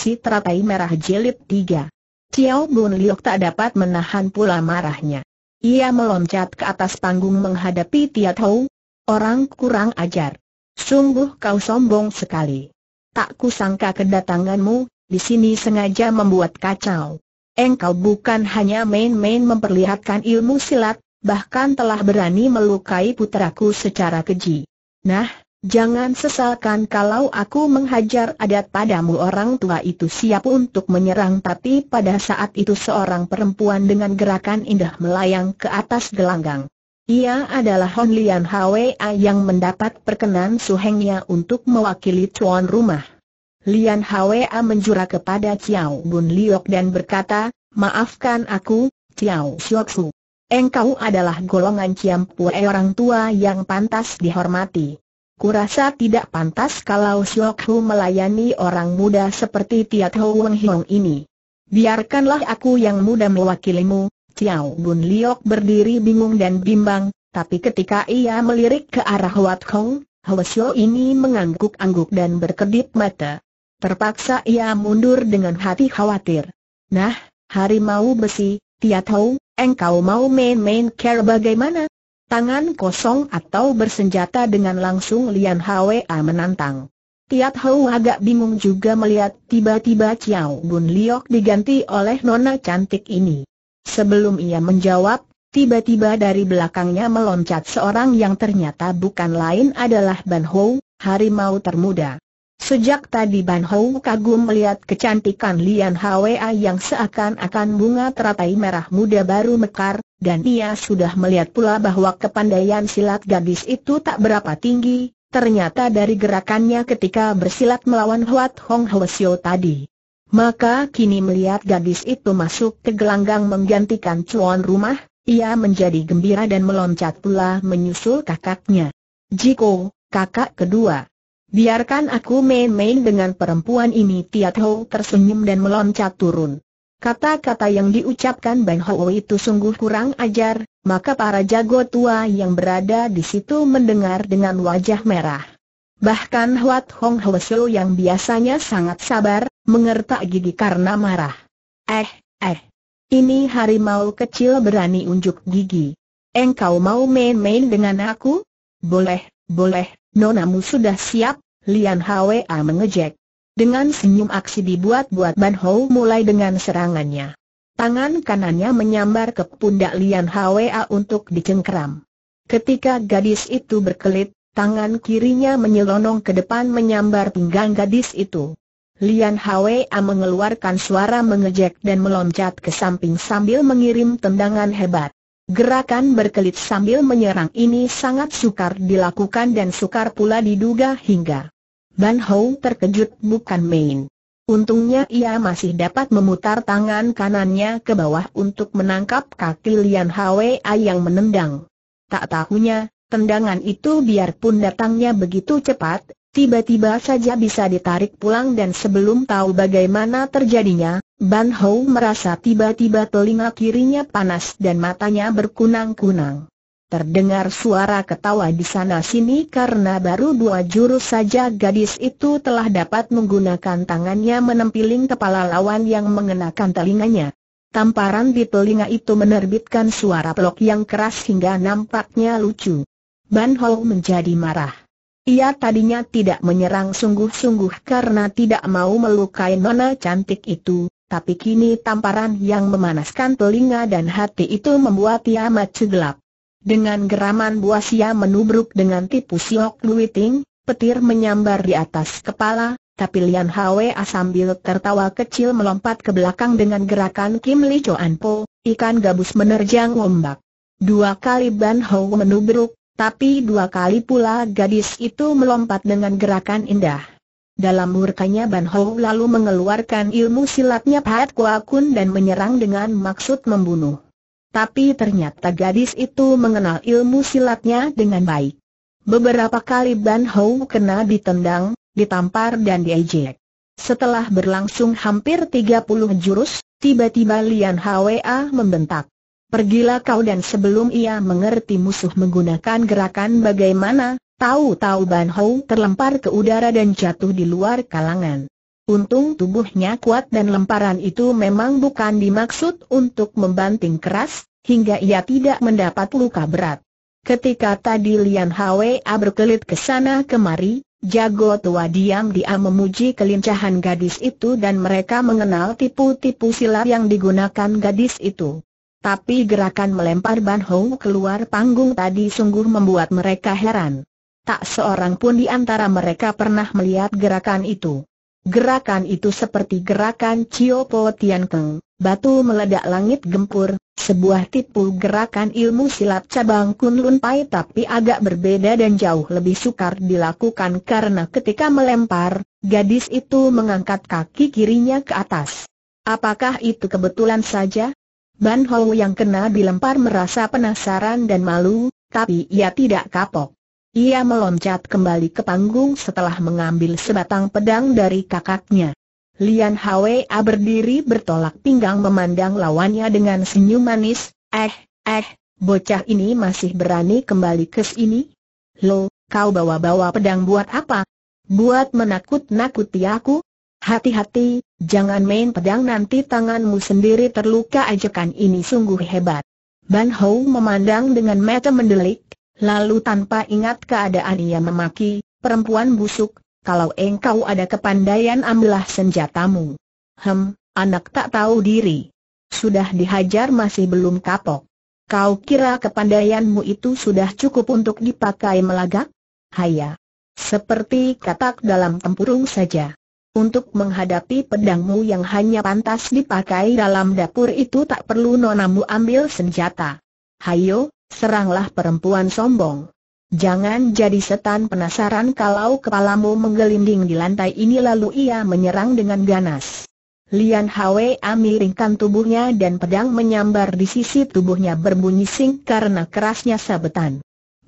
Si Teratai Merah jelit tiga. Tiao Bun Liok tak dapat menahan pula marahnya. Ia meloncat ke atas panggung menghadapi Tia Tau. Orang kurang ajar. Sungguh kau sombong sekali. Tak kusangka kedatanganmu, di sini sengaja membuat kacau. Engkau bukan hanya main-main memperlihatkan ilmu silat, bahkan telah berani melukai puteraku secara keji. Nah, Jangan sesalkan kalau aku menghajar adat padamu orang tua itu siap untuk menyerang tapi pada saat itu seorang perempuan dengan gerakan indah melayang ke atas gelanggang. Ia adalah Hon Lian Hwa yang mendapat perkenan suhengnya untuk mewakili tuan rumah. Lian Hwa menjura kepada Chiao Bun Liok dan berkata, Maafkan aku, Chiao Su. Engkau adalah golongan Pue orang tua yang pantas dihormati. Kurasa tidak pantas kalau Siok Hu melayani orang muda seperti Tiat Ho Wong Hiong ini. Biarkanlah aku yang muda mewakilimu, Chiao Bun Liok berdiri bingung dan bimbang, tapi ketika ia melirik ke arah Wat Hong, Hwasyo ini mengangguk-angguk dan berkedip mata. Terpaksa ia mundur dengan hati khawatir. Nah, harimau besi, Tiat Ho, engkau mau main-main care bagaimana? Tangan kosong atau bersenjata dengan langsung Lian Hwa menantang. Tiat Hau agak bingung juga melihat tiba-tiba Chiao Bun Liok diganti oleh nona cantik ini. Sebelum ia menjawab, tiba-tiba dari belakangnya meloncat seorang yang ternyata bukan lain adalah Ban Hou, harimau termuda. Sejak tadi Ban Hou kagum melihat kecantikan Lian Hwa yang seakan-akan bunga teratai merah muda baru mekar, dan ia sudah melihat pula bahwa kepandaian silat gadis itu tak berapa tinggi, ternyata dari gerakannya ketika bersilat melawan Huat Hong Hwasyo tadi. Maka kini melihat gadis itu masuk ke gelanggang menggantikan cuan rumah, ia menjadi gembira dan meloncat pula menyusul kakaknya. Jiko, kakak kedua. Biarkan aku main-main dengan perempuan ini Tiat Ho tersenyum dan meloncat turun. Kata-kata yang diucapkan Ben Ho itu sungguh kurang ajar, maka para jago tua yang berada di situ mendengar dengan wajah merah. Bahkan Huat Hong Ho yang biasanya sangat sabar, mengertak gigi karena marah. Eh, eh. Ini harimau kecil berani unjuk gigi. Engkau mau main-main dengan aku? Boleh, boleh, nonamu sudah siap, Lian Hwa mengejek. Dengan senyum aksi dibuat-buat Ban Hou mulai dengan serangannya. Tangan kanannya menyambar ke pundak Lian Hwa untuk dicengkeram. Ketika gadis itu berkelit, tangan kirinya menyelonong ke depan menyambar pinggang gadis itu. Lian Hwa mengeluarkan suara mengejek dan meloncat ke samping sambil mengirim tendangan hebat. Gerakan berkelit sambil menyerang ini sangat sukar dilakukan dan sukar pula diduga hingga Ban Hou terkejut bukan main. Untungnya ia masih dapat memutar tangan kanannya ke bawah untuk menangkap kaki Lian Hwa yang menendang. Tak tahunya, tendangan itu biarpun datangnya begitu cepat, tiba-tiba saja bisa ditarik pulang dan sebelum tahu bagaimana terjadinya, Ban Hou merasa tiba-tiba telinga kirinya panas dan matanya berkunang-kunang. Terdengar suara ketawa di sana-sini karena baru dua jurus saja gadis itu telah dapat menggunakan tangannya menempiling kepala lawan yang mengenakan telinganya. Tamparan di telinga itu menerbitkan suara pelok yang keras hingga nampaknya lucu. Ban Hou menjadi marah. Ia tadinya tidak menyerang sungguh-sungguh karena tidak mau melukai nona cantik itu, tapi kini tamparan yang memanaskan telinga dan hati itu membuat ia mati gelap. Dengan geraman buas ia menubruk dengan tipu siok luiting, petir menyambar di atas kepala, tapi Lian Hwa sambil tertawa kecil melompat ke belakang dengan gerakan Kim Li Joan Po, ikan gabus menerjang ombak. Dua kali Ban Ho menubruk, tapi dua kali pula gadis itu melompat dengan gerakan indah. Dalam murkanya Ban Ho lalu mengeluarkan ilmu silatnya Pat Kua Kun dan menyerang dengan maksud membunuh tapi ternyata gadis itu mengenal ilmu silatnya dengan baik. Beberapa kali Ban Hou kena ditendang, ditampar dan diejek. Setelah berlangsung hampir 30 jurus, tiba-tiba Lian Hwa membentak. Pergilah kau dan sebelum ia mengerti musuh menggunakan gerakan bagaimana, tahu-tahu Ban Hou terlempar ke udara dan jatuh di luar kalangan. Untung tubuhnya kuat dan lemparan itu memang bukan dimaksud untuk membanting keras, hingga ia tidak mendapat luka berat. Ketika tadi Lian Hwa berkelit ke sana kemari, jago tua diam-diam memuji kelincahan gadis itu dan mereka mengenal tipu-tipu silat yang digunakan gadis itu. Tapi gerakan melempar Ban Hong keluar panggung tadi sungguh membuat mereka heran. Tak seorang pun di antara mereka pernah melihat gerakan itu. Gerakan itu seperti gerakan Cio Po Tian Keng, batu meledak langit gempur, sebuah tipu gerakan ilmu silat cabang Kunlun Pai tapi agak berbeda dan jauh lebih sukar dilakukan karena ketika melempar, gadis itu mengangkat kaki kirinya ke atas. Apakah itu kebetulan saja? Ban Hou yang kena dilempar merasa penasaran dan malu, tapi ia tidak kapok. Ia meloncat kembali ke panggung setelah mengambil sebatang pedang dari kakaknya. Lian Hwa berdiri bertolak pinggang memandang lawannya dengan senyum manis, eh, eh, bocah ini masih berani kembali ke sini? Lo, kau bawa-bawa pedang buat apa? Buat menakut-nakuti aku? Hati-hati, jangan main pedang nanti tanganmu sendiri terluka ajakan ini sungguh hebat. Ban Hou memandang dengan mata mendelik, Lalu tanpa ingat keadaan ia memaki, perempuan busuk, kalau engkau ada kepandaian ambillah senjatamu. Hem, anak tak tahu diri. Sudah dihajar masih belum kapok. Kau kira kepandaianmu itu sudah cukup untuk dipakai melagak? Haya. Seperti katak dalam tempurung saja. Untuk menghadapi pedangmu yang hanya pantas dipakai dalam dapur itu tak perlu nonamu ambil senjata. Hayo, seranglah perempuan sombong. Jangan jadi setan penasaran kalau kepalamu menggelinding di lantai ini lalu ia menyerang dengan ganas. Lian Hwe miringkan tubuhnya dan pedang menyambar di sisi tubuhnya berbunyi sing karena kerasnya sabetan.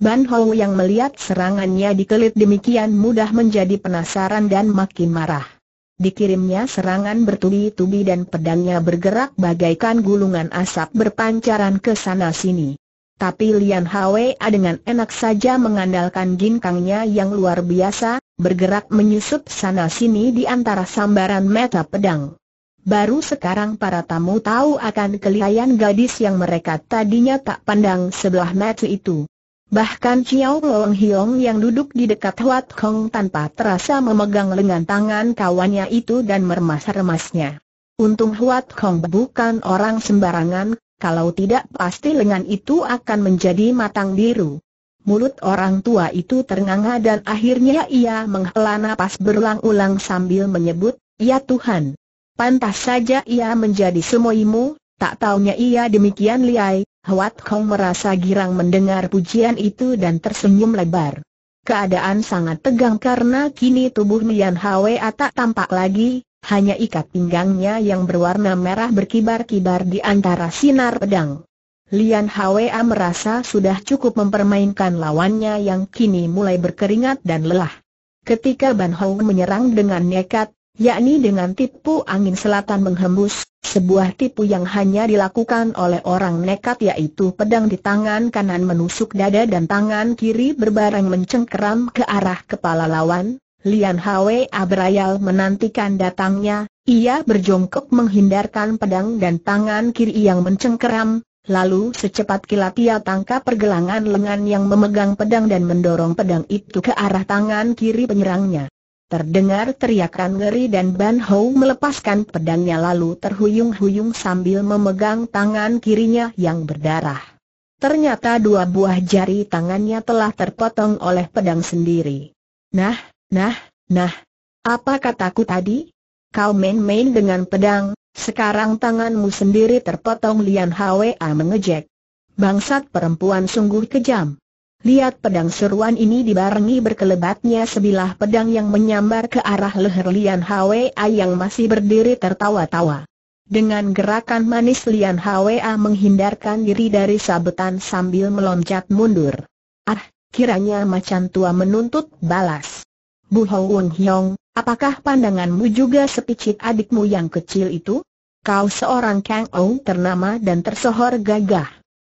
Ban Hou yang melihat serangannya dikelit demikian mudah menjadi penasaran dan makin marah. Dikirimnya serangan bertubi-tubi dan pedangnya bergerak bagaikan gulungan asap berpancaran ke sana sini. Tapi Lian Hwa dengan enak saja mengandalkan ginkangnya yang luar biasa, bergerak menyusup sana-sini di antara sambaran mata pedang. Baru sekarang para tamu tahu akan kelihayan gadis yang mereka tadinya tak pandang sebelah mata itu. Bahkan Chiao Long Hiong yang duduk di dekat Huat Kong tanpa terasa memegang lengan tangan kawannya itu dan mermas-remasnya. Untung Huat Kong bukan orang sembarangan, kalau tidak pasti lengan itu akan menjadi matang biru. Mulut orang tua itu ternganga dan akhirnya ia menghela napas berulang-ulang sambil menyebut, Ya Tuhan. Pantas saja ia menjadi semuimu. tak taunya ia demikian liai, Hwat Hong merasa girang mendengar pujian itu dan tersenyum lebar. Keadaan sangat tegang karena kini tubuh Nian Hwa tak tampak lagi, hanya ikat pinggangnya yang berwarna merah berkibar-kibar di antara sinar pedang. Lian Hwa merasa sudah cukup mempermainkan lawannya yang kini mulai berkeringat dan lelah. Ketika Ban Hong menyerang dengan nekat, yakni dengan tipu angin selatan menghembus, sebuah tipu yang hanya dilakukan oleh orang nekat yaitu pedang di tangan kanan menusuk dada dan tangan kiri berbareng mencengkeram ke arah kepala lawan, Lian Hwe Abrayal menantikan datangnya, ia berjongkok menghindarkan pedang dan tangan kiri yang mencengkeram, lalu secepat kilat ia tangkap pergelangan lengan yang memegang pedang dan mendorong pedang itu ke arah tangan kiri penyerangnya. Terdengar teriakan ngeri dan Ban Hou melepaskan pedangnya lalu terhuyung-huyung sambil memegang tangan kirinya yang berdarah. Ternyata dua buah jari tangannya telah terpotong oleh pedang sendiri. Nah, Nah, nah, apa kataku tadi? Kau main-main dengan pedang, sekarang tanganmu sendiri terpotong Lian Hwa mengejek. Bangsat perempuan sungguh kejam. Lihat pedang seruan ini dibarengi berkelebatnya sebilah pedang yang menyambar ke arah leher Lian Hwa yang masih berdiri tertawa-tawa. Dengan gerakan manis Lian Hwa menghindarkan diri dari sabetan sambil meloncat mundur. Ah, kiranya macan tua menuntut balas. Bu Hoon Hiong, apakah pandanganmu juga sepicit adikmu yang kecil itu? Kau seorang Kang Ou ternama dan tersohor gagah.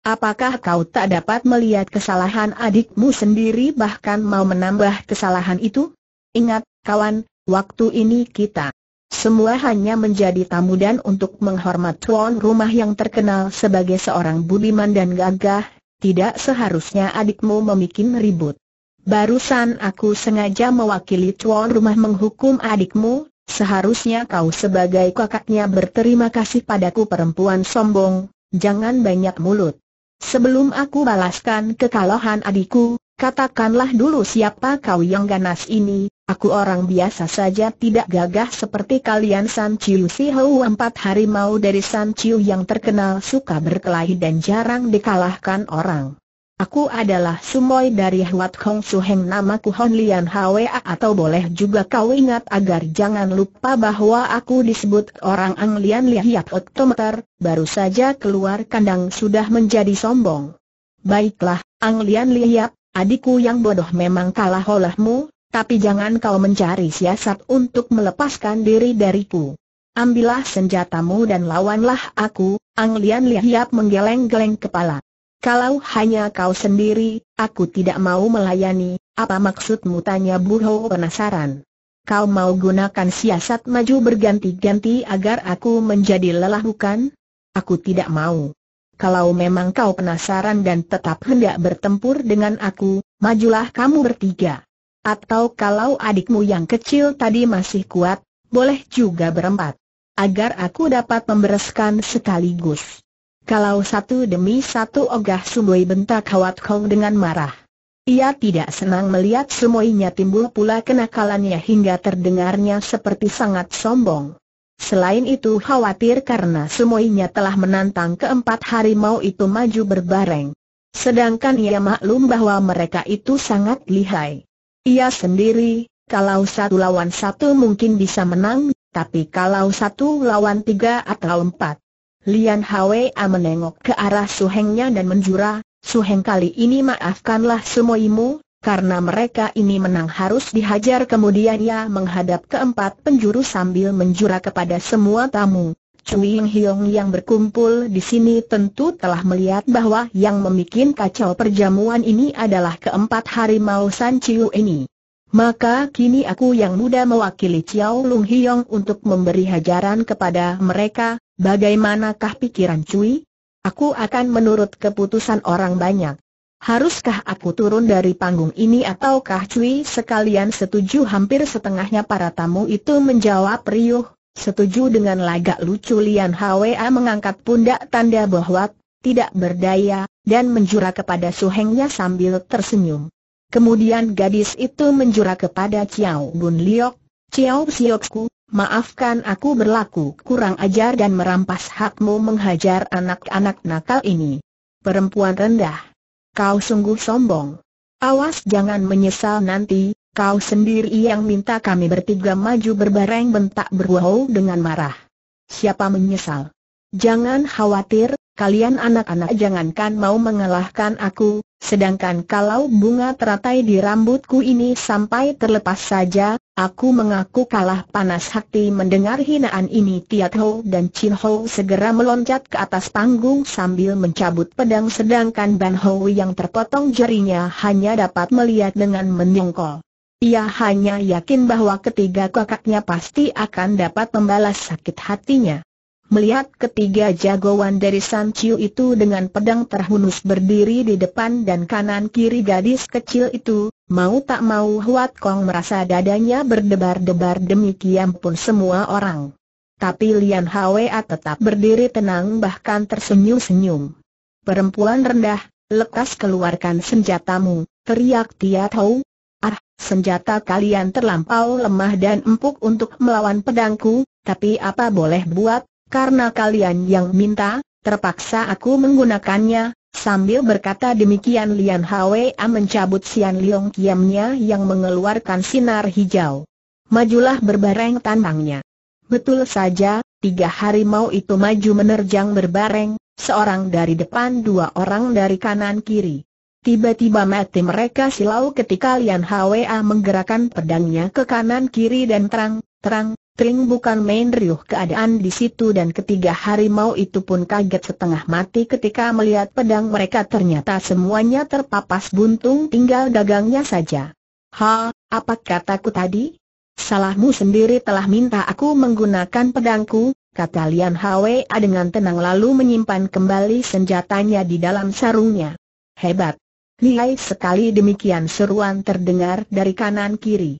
Apakah kau tak dapat melihat kesalahan adikmu sendiri bahkan mau menambah kesalahan itu? Ingat, kawan, waktu ini kita semua hanya menjadi tamu dan untuk menghormat tuan rumah yang terkenal sebagai seorang budiman dan gagah, tidak seharusnya adikmu memikin ribut. Barusan aku sengaja mewakili tuan rumah menghukum adikmu, seharusnya kau sebagai kakaknya berterima kasih padaku perempuan sombong, jangan banyak mulut. Sebelum aku balaskan kekalahan adikku, katakanlah dulu siapa kau yang ganas ini, aku orang biasa saja tidak gagah seperti kalian San Chiu Si Hou empat harimau dari San Chiu yang terkenal suka berkelahi dan jarang dikalahkan orang. Aku adalah Sumoy dari Huat Kong Suheng namaku Hon Lian Hwa atau boleh juga kau ingat agar jangan lupa bahwa aku disebut orang Ang Lian Liat Otometer, baru saja keluar kandang sudah menjadi sombong. Baiklah, Ang Lian Liat, adikku yang bodoh memang kalah olehmu, tapi jangan kau mencari siasat untuk melepaskan diri dariku. Ambillah senjatamu dan lawanlah aku, Ang Lian Liat menggeleng-geleng kepala. Kalau hanya kau sendiri, aku tidak mau melayani, apa maksudmu tanya Bu penasaran. Kau mau gunakan siasat maju berganti-ganti agar aku menjadi lelah bukan? Aku tidak mau. Kalau memang kau penasaran dan tetap hendak bertempur dengan aku, majulah kamu bertiga. Atau kalau adikmu yang kecil tadi masih kuat, boleh juga berempat. Agar aku dapat membereskan sekaligus. Kalau satu demi satu ogah Sumoy bentak Kawat Kong dengan marah. Ia tidak senang melihat Sumoynya timbul pula kenakalannya hingga terdengarnya seperti sangat sombong. Selain itu khawatir karena semuanya telah menantang keempat harimau itu maju berbareng. Sedangkan ia maklum bahwa mereka itu sangat lihai. Ia sendiri, kalau satu lawan satu mungkin bisa menang, tapi kalau satu lawan tiga atau empat, Lian Hwa menengok ke arah Su Hengnya dan menjura, Heng kali ini maafkanlah semuimu, karena mereka ini menang harus dihajar kemudian ia menghadap keempat penjuru sambil menjura kepada semua tamu. Cui Ying Hiong yang berkumpul di sini tentu telah melihat bahwa yang membuat kacau perjamuan ini adalah keempat harimau San Chiu ini. Maka kini aku yang muda mewakili Chiao Lung Hiong untuk memberi hajaran kepada mereka, Bagaimanakah pikiran Cui? Aku akan menurut keputusan orang banyak. Haruskah aku turun dari panggung ini ataukah Cui sekalian setuju hampir setengahnya para tamu itu menjawab riuh, setuju dengan lagak lucu Lian Hwa mengangkat pundak tanda bahwa tidak berdaya, dan menjura kepada suhengnya sambil tersenyum. Kemudian gadis itu menjura kepada Chiao Bun Liok, Chiao Siokku. Maafkan aku berlaku kurang ajar dan merampas hakmu menghajar anak-anak nakal ini. Perempuan rendah. Kau sungguh sombong. Awas jangan menyesal nanti, kau sendiri yang minta kami bertiga maju berbareng bentak berwau dengan marah. Siapa menyesal? Jangan khawatir, kalian anak-anak jangankan mau mengalahkan aku, sedangkan kalau bunga teratai di rambutku ini sampai terlepas saja, aku mengaku kalah panas hati mendengar hinaan ini Tiat Ho dan Chin Ho segera meloncat ke atas panggung sambil mencabut pedang sedangkan Ban Ho yang terpotong jarinya hanya dapat melihat dengan menyongkol. Ia hanya yakin bahwa ketiga kakaknya pasti akan dapat membalas sakit hatinya. Melihat ketiga jagoan dari San Chiu itu dengan pedang terhunus berdiri di depan dan kanan-kiri gadis kecil itu, mau tak mau Huat Kong merasa dadanya berdebar-debar demikian pun semua orang. Tapi Lian Hwa tetap berdiri tenang bahkan tersenyum-senyum. Perempuan rendah, lekas keluarkan senjatamu, teriak Tia Tau. Ah, senjata kalian terlampau lemah dan empuk untuk melawan pedangku, tapi apa boleh buat, karena kalian yang minta, terpaksa aku menggunakannya, Sambil berkata demikian Lian Hwa mencabut Sian Liong Kiamnya yang mengeluarkan sinar hijau. Majulah berbareng tantangnya. Betul saja, tiga harimau itu maju menerjang berbareng, seorang dari depan dua orang dari kanan kiri. Tiba-tiba mati mereka silau ketika Lian Hwa menggerakkan pedangnya ke kanan kiri dan terang, terang, Tring bukan main riuh keadaan di situ dan ketiga harimau itu pun kaget setengah mati ketika melihat pedang mereka ternyata semuanya terpapas buntung tinggal gagangnya saja. Ha, apa kataku tadi? Salahmu sendiri telah minta aku menggunakan pedangku, kata Lian Hwa dengan tenang lalu menyimpan kembali senjatanya di dalam sarungnya. Hebat! Lihai sekali demikian seruan terdengar dari kanan kiri.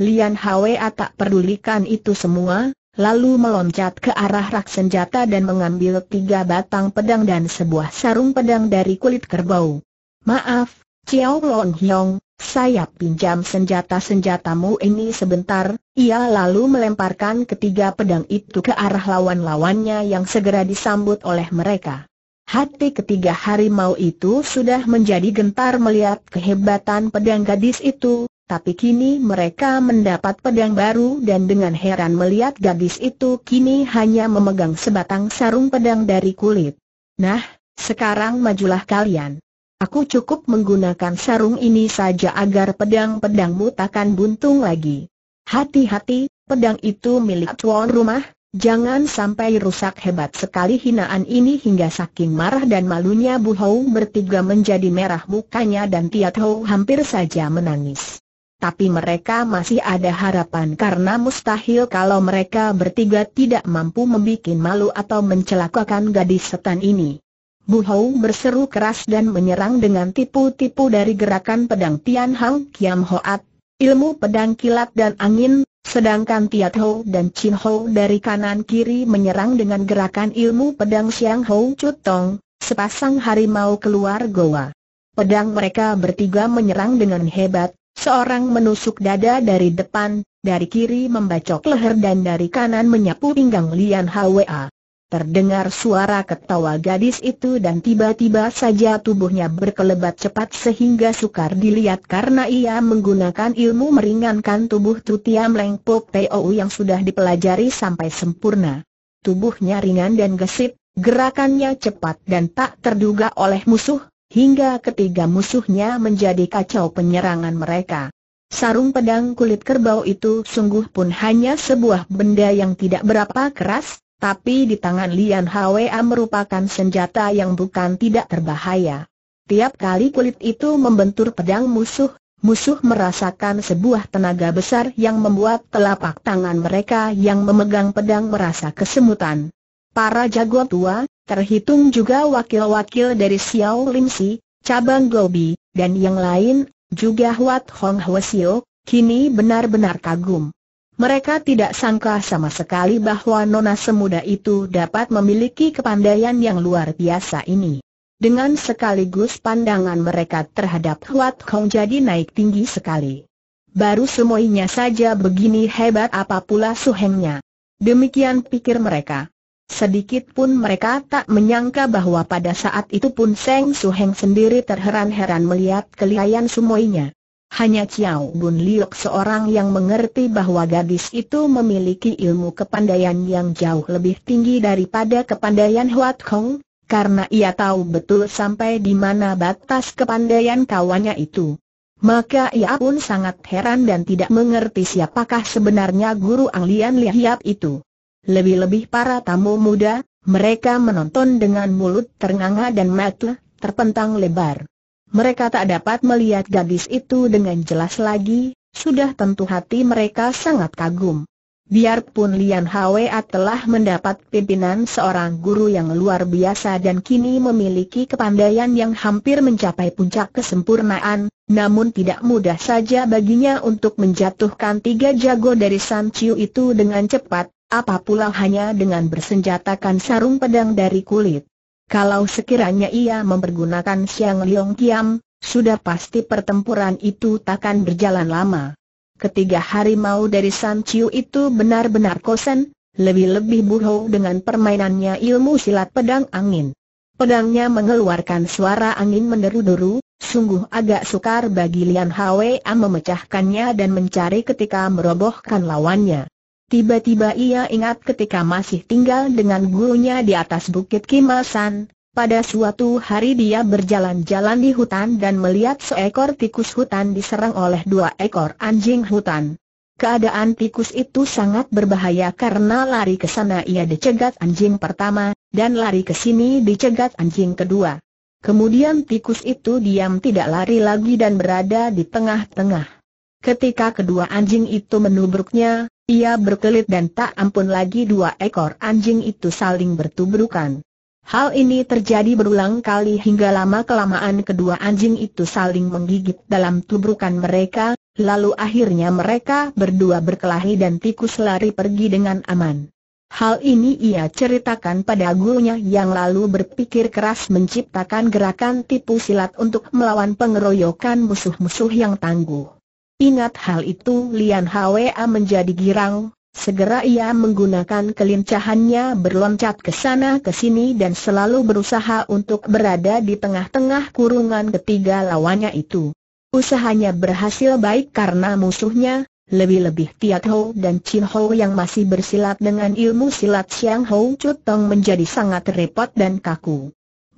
Lian Hwe tak pedulikan itu semua, lalu meloncat ke arah rak senjata dan mengambil tiga batang pedang dan sebuah sarung pedang dari kulit kerbau. Maaf, Chiao Long Hyong, saya pinjam senjata-senjatamu ini sebentar, ia lalu melemparkan ketiga pedang itu ke arah lawan-lawannya yang segera disambut oleh mereka. Hati ketiga harimau itu sudah menjadi gentar melihat kehebatan pedang gadis itu, tapi kini mereka mendapat pedang baru dan dengan heran melihat gadis itu kini hanya memegang sebatang sarung pedang dari kulit. Nah, sekarang majulah kalian. Aku cukup menggunakan sarung ini saja agar pedang-pedangmu takkan buntung lagi. Hati-hati, pedang itu milik tuan rumah, jangan sampai rusak hebat sekali hinaan ini hingga saking marah dan malunya Bu Hou bertiga menjadi merah mukanya dan Tiat Hou hampir saja menangis tapi mereka masih ada harapan karena mustahil kalau mereka bertiga tidak mampu membuat malu atau mencelakakan gadis setan ini. Bu Hou berseru keras dan menyerang dengan tipu-tipu dari gerakan pedang Tian Hang Kiam Hoat, ilmu pedang kilat dan angin, sedangkan Tiat Hou dan Chin Hou dari kanan kiri menyerang dengan gerakan ilmu pedang Siang Hou Cutong, sepasang harimau keluar goa. Pedang mereka bertiga menyerang dengan hebat, Seorang menusuk dada dari depan, dari kiri membacok leher dan dari kanan menyapu pinggang Lian Hwa. Terdengar suara ketawa gadis itu dan tiba-tiba saja tubuhnya berkelebat cepat sehingga sukar dilihat karena ia menggunakan ilmu meringankan tubuh Tutia Mleng Po yang sudah dipelajari sampai sempurna. Tubuhnya ringan dan gesit, gerakannya cepat dan tak terduga oleh musuh, hingga ketiga musuhnya menjadi kacau penyerangan mereka. Sarung pedang kulit kerbau itu sungguh pun hanya sebuah benda yang tidak berapa keras, tapi di tangan Lian Hwa merupakan senjata yang bukan tidak terbahaya. Tiap kali kulit itu membentur pedang musuh, musuh merasakan sebuah tenaga besar yang membuat telapak tangan mereka yang memegang pedang merasa kesemutan. Para jago tua, terhitung juga wakil-wakil dari Xiao Lim Si, cabang Gobi, dan yang lain, juga Huat Hong Hwasio, kini benar-benar kagum. Mereka tidak sangka sama sekali bahwa nona semuda itu dapat memiliki kepandaian yang luar biasa ini. Dengan sekaligus pandangan mereka terhadap Huat Hong jadi naik tinggi sekali. Baru semuanya saja begini hebat apa pula suhengnya. Demikian pikir mereka. Sedikit pun mereka tak menyangka bahwa pada saat itu pun Seng Su Heng sendiri terheran-heran melihat kelihayan semuanya. Hanya Chiao Bun Liok seorang yang mengerti bahwa gadis itu memiliki ilmu kepandaian yang jauh lebih tinggi daripada kepandaian Huat Kong, karena ia tahu betul sampai di mana batas kepandaian kawannya itu. Maka ia pun sangat heran dan tidak mengerti siapakah sebenarnya guru Ang Anglian Lihiap itu. Lebih-lebih para tamu muda, mereka menonton dengan mulut ternganga dan mata terpentang lebar. Mereka tak dapat melihat gadis itu dengan jelas lagi, sudah tentu hati mereka sangat kagum. Biarpun Lian Hwa telah mendapat pimpinan seorang guru yang luar biasa dan kini memiliki kepandaian yang hampir mencapai puncak kesempurnaan, namun tidak mudah saja baginya untuk menjatuhkan tiga jago dari San Chiu itu dengan cepat, apa pula hanya dengan bersenjatakan sarung pedang dari kulit? Kalau sekiranya ia mempergunakan Siang Liong Kiam, sudah pasti pertempuran itu takkan berjalan lama. Ketiga harimau dari San Chiu itu benar-benar kosen, lebih-lebih buho dengan permainannya ilmu silat pedang angin. Pedangnya mengeluarkan suara angin meneru deru sungguh agak sukar bagi Lian Hwa memecahkannya dan mencari ketika merobohkan lawannya. Tiba-tiba ia ingat ketika masih tinggal dengan gurunya di atas bukit Kimasan, pada suatu hari dia berjalan-jalan di hutan dan melihat seekor tikus hutan diserang oleh dua ekor anjing hutan. Keadaan tikus itu sangat berbahaya karena lari ke sana ia dicegat anjing pertama, dan lari ke sini dicegat anjing kedua. Kemudian tikus itu diam tidak lari lagi dan berada di tengah-tengah. Ketika kedua anjing itu menubruknya, ia berkelit dan tak ampun lagi dua ekor anjing itu saling bertubrukan. Hal ini terjadi berulang kali hingga lama-kelamaan kedua anjing itu saling menggigit dalam tubrukan mereka, lalu akhirnya mereka berdua berkelahi dan tikus lari pergi dengan aman. Hal ini ia ceritakan pada gurunya yang lalu berpikir keras menciptakan gerakan tipu silat untuk melawan pengeroyokan musuh-musuh yang tangguh. Ingat hal itu Lian Hwa menjadi girang, segera ia menggunakan kelincahannya berloncat ke sana ke sini dan selalu berusaha untuk berada di tengah-tengah kurungan ketiga lawannya itu. Usahanya berhasil baik karena musuhnya, lebih-lebih Tiat Ho dan Chin Ho yang masih bersilat dengan ilmu silat Siang Ho Chutong menjadi sangat repot dan kaku.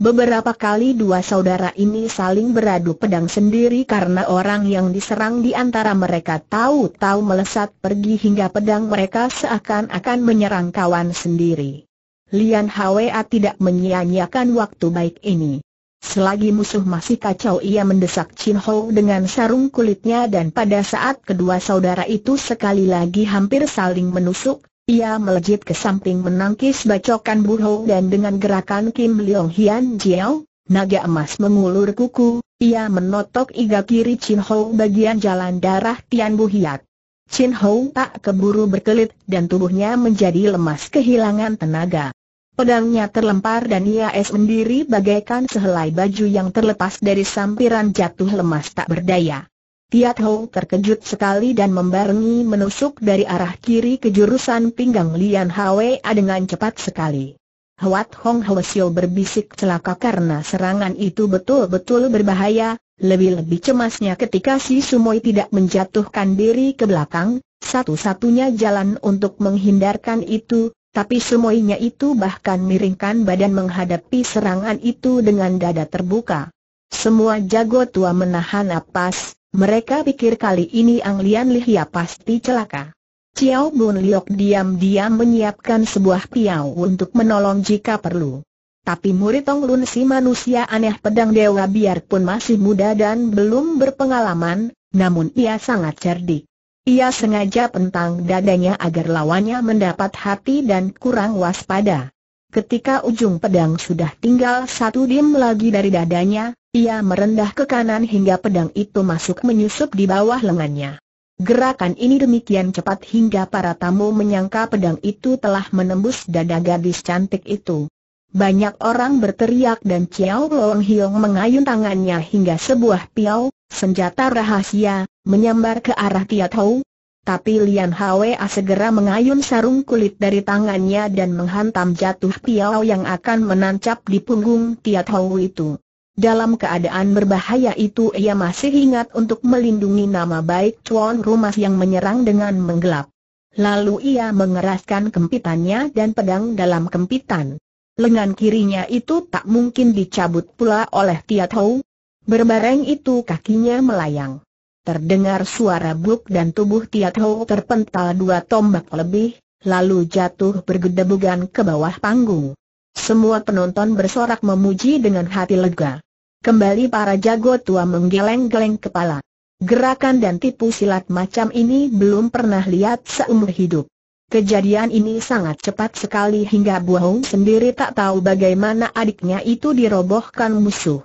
Beberapa kali dua saudara ini saling beradu pedang sendiri karena orang yang diserang di antara mereka tahu-tahu melesat pergi hingga pedang mereka seakan-akan menyerang kawan sendiri. Lian Hwa tidak menyia-nyiakan waktu baik ini. Selagi musuh masih kacau ia mendesak Chin Ho dengan sarung kulitnya dan pada saat kedua saudara itu sekali lagi hampir saling menusuk, ia melejit ke samping menangkis bacokan Buho dan dengan gerakan Kim Leong Hian Jiao, naga emas mengulur kuku, ia menotok iga kiri Chin Ho bagian jalan darah Tian Bu Hiat. Chin Ho tak keburu berkelit dan tubuhnya menjadi lemas kehilangan tenaga. Pedangnya terlempar dan ia es sendiri bagaikan sehelai baju yang terlepas dari sampiran jatuh lemas tak berdaya. Tiat Ho terkejut sekali dan membarengi menusuk dari arah kiri ke jurusan pinggang Lian Hwa dengan cepat sekali. Huat Hong Hwasyo berbisik celaka karena serangan itu betul-betul berbahaya, lebih-lebih cemasnya ketika si Sumoi tidak menjatuhkan diri ke belakang, satu-satunya jalan untuk menghindarkan itu, tapi Sumoynya itu bahkan miringkan badan menghadapi serangan itu dengan dada terbuka. Semua jago tua menahan napas, mereka pikir kali ini Ang Lian Lihia ya pasti celaka. Chiao Bun Liok diam-diam menyiapkan sebuah piau untuk menolong jika perlu. Tapi murid Tong Lun si manusia aneh pedang dewa biarpun masih muda dan belum berpengalaman, namun ia sangat cerdik. Ia sengaja pentang dadanya agar lawannya mendapat hati dan kurang waspada. Ketika ujung pedang sudah tinggal satu dim lagi dari dadanya, ia merendah ke kanan hingga pedang itu masuk menyusup di bawah lengannya. Gerakan ini demikian cepat hingga para tamu menyangka pedang itu telah menembus dada gadis cantik itu. Banyak orang berteriak dan Chiao Long Hiong mengayun tangannya hingga sebuah piau, senjata rahasia, menyambar ke arah Tiat Hou. Tapi Lian Hwa segera mengayun sarung kulit dari tangannya dan menghantam jatuh piau yang akan menancap di punggung Tiat Hou itu. Dalam keadaan berbahaya itu ia masih ingat untuk melindungi nama baik tuan rumah yang menyerang dengan menggelap. Lalu ia mengeraskan kempitannya dan pedang dalam kempitan. Lengan kirinya itu tak mungkin dicabut pula oleh Tiatou. Berbareng itu kakinya melayang. Terdengar suara buk dan tubuh Tiatou terpental dua tombak lebih, lalu jatuh bergedebugan ke bawah panggung. Semua penonton bersorak memuji dengan hati lega. Kembali para jago tua menggeleng-geleng kepala. Gerakan dan tipu silat macam ini belum pernah lihat seumur hidup. Kejadian ini sangat cepat sekali hingga Buahong sendiri tak tahu bagaimana adiknya itu dirobohkan musuh.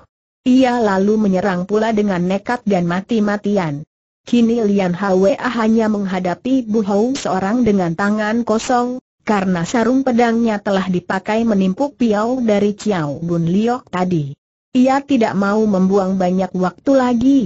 Ia lalu menyerang pula dengan nekat dan mati-matian. Kini Lian Hwa hanya menghadapi Buahong seorang dengan tangan kosong, karena sarung pedangnya telah dipakai menimpuk piau dari Chiao Bun Liok tadi. Ia tidak mau membuang banyak waktu lagi.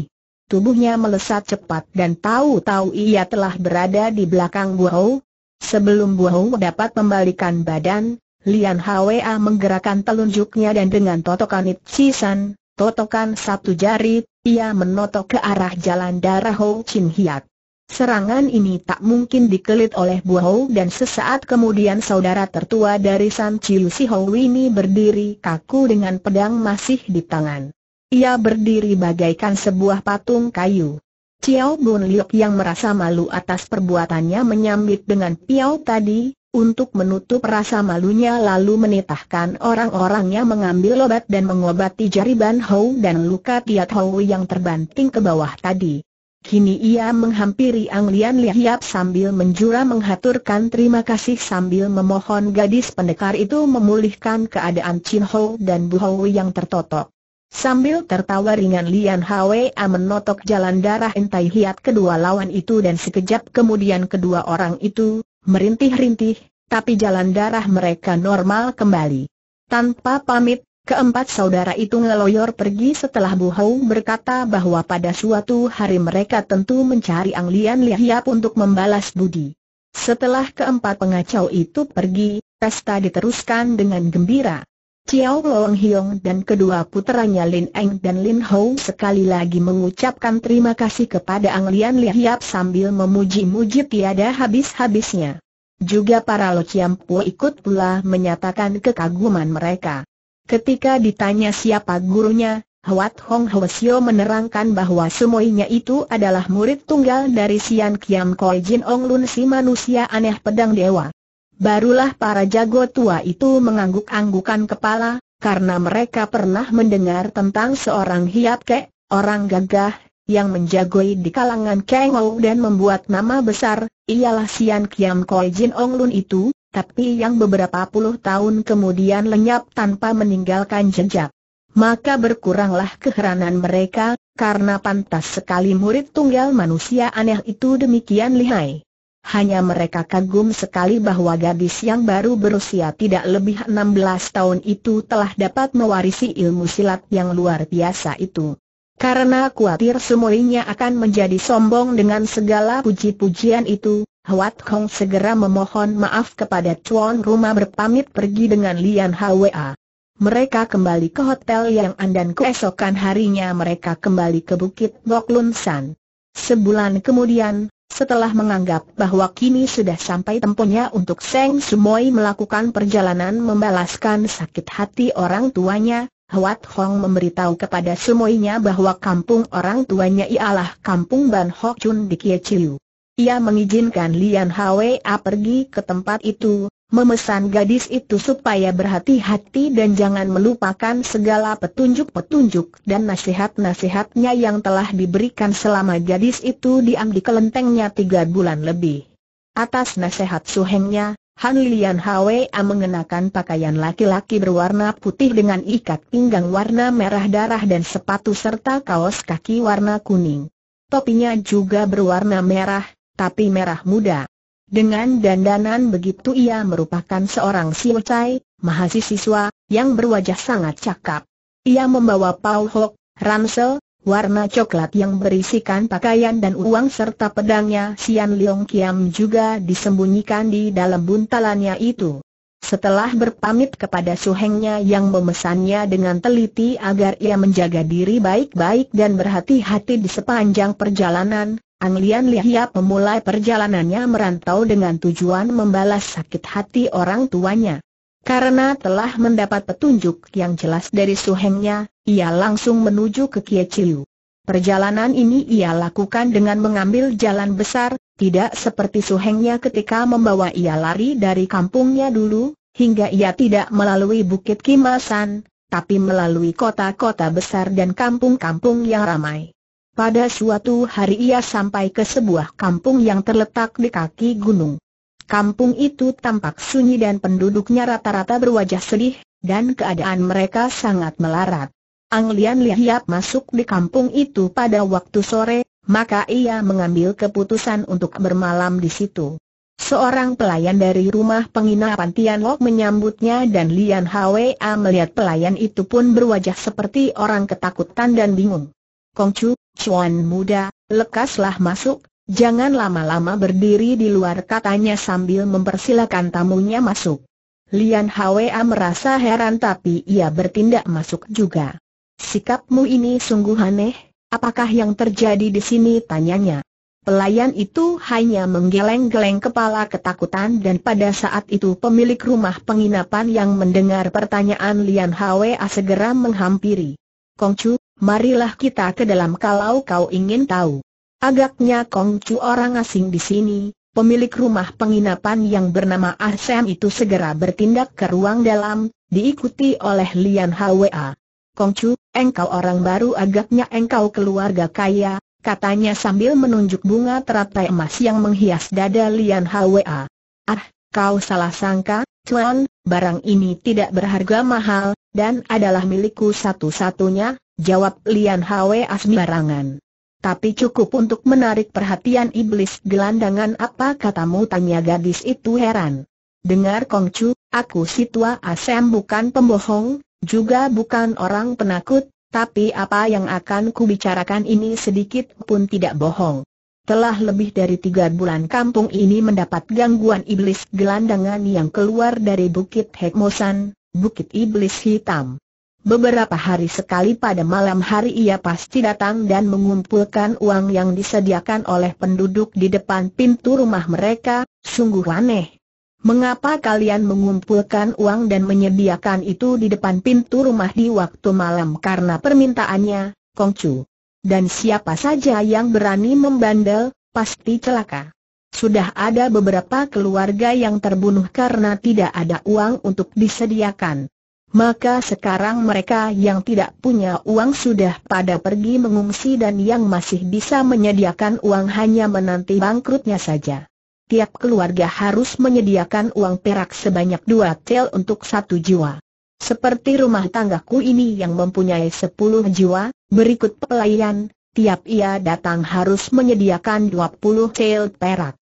Tubuhnya melesat cepat dan tahu-tahu ia telah berada di belakang Buau. Sebelum Buau dapat membalikan badan, Lian Hwa menggerakkan telunjuknya dan dengan totokan sisan, totokan satu jari, ia menotok ke arah jalan darah Hou Chin Hiat. Serangan ini tak mungkin dikelit oleh Bu Hou dan sesaat kemudian saudara tertua dari San Chiu Si Hou ini berdiri kaku dengan pedang masih di tangan. Ia berdiri bagaikan sebuah patung kayu. Chiao Bun Liok yang merasa malu atas perbuatannya menyambit dengan piau tadi, untuk menutup rasa malunya lalu menitahkan orang-orangnya mengambil obat dan mengobati jari Ban Hou dan luka Tiat Hou yang terbanting ke bawah tadi. Kini ia menghampiri Ang Lian sambil menjura menghaturkan terima kasih sambil memohon gadis pendekar itu memulihkan keadaan Chin Ho dan Bu Hou yang tertotok. Sambil tertawa ringan Lian Hwa menotok jalan darah entai hiat kedua lawan itu dan sekejap kemudian kedua orang itu merintih-rintih, tapi jalan darah mereka normal kembali. Tanpa pamit, Keempat saudara itu ngeloyor pergi setelah Bu Hou berkata bahwa pada suatu hari mereka tentu mencari Ang Lian Lihiap untuk membalas budi. Setelah keempat pengacau itu pergi, pesta diteruskan dengan gembira. Chiao Long Hiong dan kedua putranya Lin Eng dan Lin Hou sekali lagi mengucapkan terima kasih kepada Ang Lian Lihiap sambil memuji-muji tiada habis-habisnya. Juga para Lo Chiam Pua ikut pula menyatakan kekaguman mereka. Ketika ditanya siapa gurunya, Huat Hong Hwasyo menerangkan bahwa semuanya itu adalah murid tunggal dari Sian Kiam Koi Jin Ong Lun si manusia aneh pedang dewa. Barulah para jago tua itu mengangguk-anggukan kepala, karena mereka pernah mendengar tentang seorang hiap kek, orang gagah, yang menjagoi di kalangan Kengou dan membuat nama besar, ialah Sian Kiam Koi Jin Ong Lun itu, tapi yang beberapa puluh tahun kemudian lenyap tanpa meninggalkan jejak. Maka berkuranglah keheranan mereka, karena pantas sekali murid tunggal manusia aneh itu demikian lihai. Hanya mereka kagum sekali bahwa gadis yang baru berusia tidak lebih 16 tahun itu telah dapat mewarisi ilmu silat yang luar biasa itu. Karena khawatir semuanya akan menjadi sombong dengan segala puji-pujian itu, Huat Kong segera memohon maaf kepada Chuan, rumah berpamit pergi dengan Lian Hwa. Mereka kembali ke hotel yang andan. keesokan harinya mereka kembali ke Bukit Bok Lun San. Sebulan kemudian, setelah menganggap bahwa kini sudah sampai tempohnya untuk Seng Sumoi melakukan perjalanan membalaskan sakit hati orang tuanya, Huat Hong memberitahu kepada semuanya bahwa kampung orang tuanya ialah kampung Ban Hok Chun di Kie Chiu. Ia mengizinkan Lian Hwa pergi ke tempat itu, memesan gadis itu supaya berhati-hati dan jangan melupakan segala petunjuk-petunjuk dan nasihat-nasihatnya yang telah diberikan selama gadis itu diam di kelentengnya tiga bulan lebih. Atas nasihat suhengnya, Han Lian Hwa mengenakan pakaian laki-laki berwarna putih dengan ikat pinggang warna merah darah dan sepatu serta kaos kaki warna kuning. Topinya juga berwarna merah, tapi merah muda. Dengan dandanan begitu ia merupakan seorang siocai, mahasiswa, yang berwajah sangat cakap. Ia membawa Paul Hock, ransel, Warna coklat yang berisikan pakaian dan uang serta pedangnya Sian Leong Kiam juga disembunyikan di dalam buntalannya itu. Setelah berpamit kepada suhengnya yang memesannya dengan teliti agar ia menjaga diri baik-baik dan berhati-hati di sepanjang perjalanan, Ang Lian Lihiap memulai perjalanannya merantau dengan tujuan membalas sakit hati orang tuanya. Karena telah mendapat petunjuk yang jelas dari suhengnya, ia langsung menuju ke Kieciu. Perjalanan ini ia lakukan dengan mengambil jalan besar, tidak seperti suhengnya ketika membawa ia lari dari kampungnya dulu, hingga ia tidak melalui Bukit Kimasan, tapi melalui kota-kota besar dan kampung-kampung yang ramai. Pada suatu hari ia sampai ke sebuah kampung yang terletak di kaki gunung. Kampung itu tampak sunyi dan penduduknya rata-rata berwajah sedih, dan keadaan mereka sangat melarat. Ang Lian Lihiap masuk di kampung itu pada waktu sore, maka ia mengambil keputusan untuk bermalam di situ. Seorang pelayan dari rumah penginapan Tian Tianlok menyambutnya dan Lian Hwa melihat pelayan itu pun berwajah seperti orang ketakutan dan bingung. Kongcu, Chuan muda, lekaslah masuk, jangan lama-lama berdiri di luar katanya sambil mempersilakan tamunya masuk. Lian Hwa merasa heran tapi ia bertindak masuk juga. Sikapmu ini sungguh aneh, apakah yang terjadi di sini tanyanya. Pelayan itu hanya menggeleng-geleng kepala ketakutan dan pada saat itu pemilik rumah penginapan yang mendengar pertanyaan Lian Hwa segera menghampiri. Kongcu, marilah kita ke dalam kalau kau ingin tahu. Agaknya Kongcu orang asing di sini, pemilik rumah penginapan yang bernama Ah Sam itu segera bertindak ke ruang dalam, diikuti oleh Lian Hwa. Kongcu, engkau orang baru agaknya engkau keluarga kaya, katanya sambil menunjuk bunga teratai emas yang menghias dada Lian Hwa. Ah, kau salah sangka, Chuan, barang ini tidak berharga mahal, dan adalah milikku satu-satunya, jawab Lian Hwa sembarangan. Tapi cukup untuk menarik perhatian iblis gelandangan apa katamu tanya gadis itu heran. Dengar Kongcu, aku si tua asem bukan pembohong, juga bukan orang penakut, tapi apa yang akan kubicarakan ini sedikit pun tidak bohong. Telah lebih dari tiga bulan kampung ini mendapat gangguan iblis gelandangan yang keluar dari Bukit Hekmosan, Bukit Iblis Hitam. Beberapa hari sekali pada malam hari ia pasti datang dan mengumpulkan uang yang disediakan oleh penduduk di depan pintu rumah mereka, sungguh aneh. Mengapa kalian mengumpulkan uang dan menyediakan itu di depan pintu rumah di waktu malam karena permintaannya, Kongcu? Dan siapa saja yang berani membandel, pasti celaka. Sudah ada beberapa keluarga yang terbunuh karena tidak ada uang untuk disediakan. Maka sekarang mereka yang tidak punya uang sudah pada pergi mengungsi dan yang masih bisa menyediakan uang hanya menanti bangkrutnya saja tiap keluarga harus menyediakan uang perak sebanyak dua tel untuk satu jiwa. Seperti rumah tanggaku ini yang mempunyai sepuluh jiwa, berikut pelayan, tiap ia datang harus menyediakan dua puluh tel perak.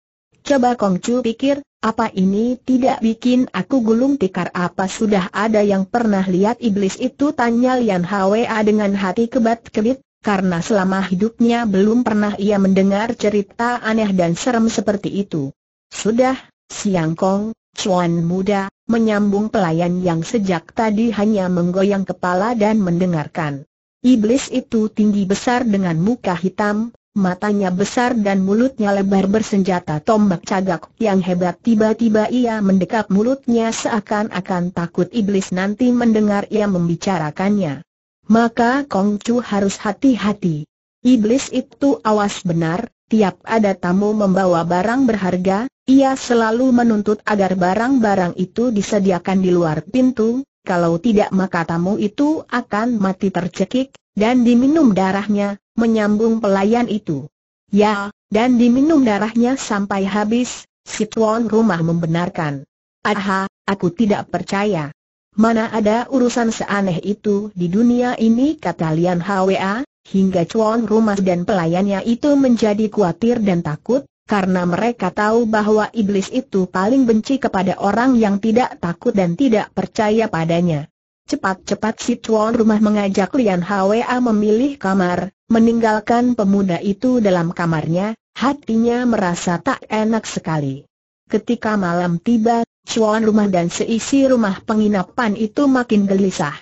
Coba Kongcu pikir, apa ini tidak bikin aku gulung tikar apa sudah ada yang pernah lihat iblis itu tanya Lian Hwa dengan hati kebat-kebit, karena selama hidupnya belum pernah ia mendengar cerita aneh dan serem seperti itu. Sudah, Siang Kong, Chuan muda, menyambung pelayan yang sejak tadi hanya menggoyang kepala dan mendengarkan. Iblis itu tinggi besar dengan muka hitam, matanya besar dan mulutnya lebar bersenjata tombak cagak yang hebat. Tiba-tiba ia mendekap mulutnya seakan-akan takut iblis nanti mendengar ia membicarakannya maka Kong Chu harus hati-hati. Iblis itu awas benar, tiap ada tamu membawa barang berharga, ia selalu menuntut agar barang-barang itu disediakan di luar pintu, kalau tidak maka tamu itu akan mati tercekik, dan diminum darahnya, menyambung pelayan itu. Ya, dan diminum darahnya sampai habis, si tuan rumah membenarkan. Aha, aku tidak percaya. Mana ada urusan seaneh itu di dunia ini kata Lian Hwa, hingga cuan rumah dan pelayannya itu menjadi khawatir dan takut, karena mereka tahu bahwa iblis itu paling benci kepada orang yang tidak takut dan tidak percaya padanya. Cepat-cepat si cuan rumah mengajak Lian Hwa memilih kamar, meninggalkan pemuda itu dalam kamarnya, hatinya merasa tak enak sekali. Ketika malam tiba cuan rumah dan seisi rumah penginapan itu makin gelisah.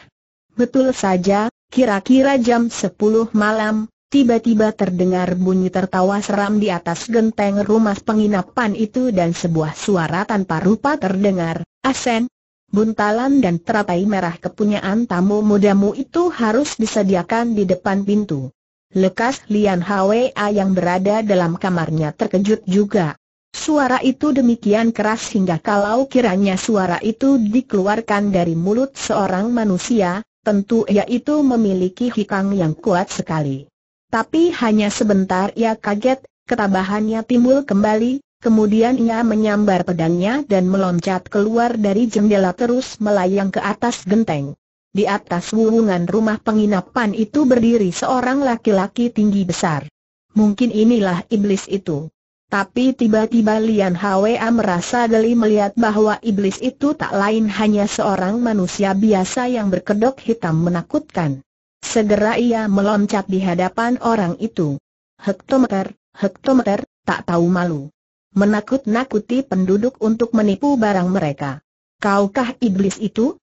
Betul saja, kira-kira jam 10 malam, Tiba-tiba terdengar bunyi tertawa seram di atas genteng rumah penginapan itu dan sebuah suara tanpa rupa terdengar, Asen, buntalan dan teratai merah kepunyaan tamu mudamu itu harus disediakan di depan pintu. Lekas Lian Hwa yang berada dalam kamarnya terkejut juga. Suara itu demikian keras hingga kalau kiranya suara itu dikeluarkan dari mulut seorang manusia, tentu ia itu memiliki hikang yang kuat sekali. Tapi hanya sebentar ia kaget, ketabahannya timbul kembali, kemudian ia menyambar pedangnya dan meloncat keluar dari jendela terus melayang ke atas genteng. Di atas wuwungan rumah penginapan itu berdiri seorang laki-laki tinggi besar. Mungkin inilah iblis itu. Tapi tiba-tiba Lian Hwa merasa geli melihat bahwa iblis itu tak lain hanya seorang manusia biasa yang berkedok hitam menakutkan. Segera ia meloncat di hadapan orang itu. Hektometer, hektometer, tak tahu malu. Menakut-nakuti penduduk untuk menipu barang mereka. Kaukah iblis itu?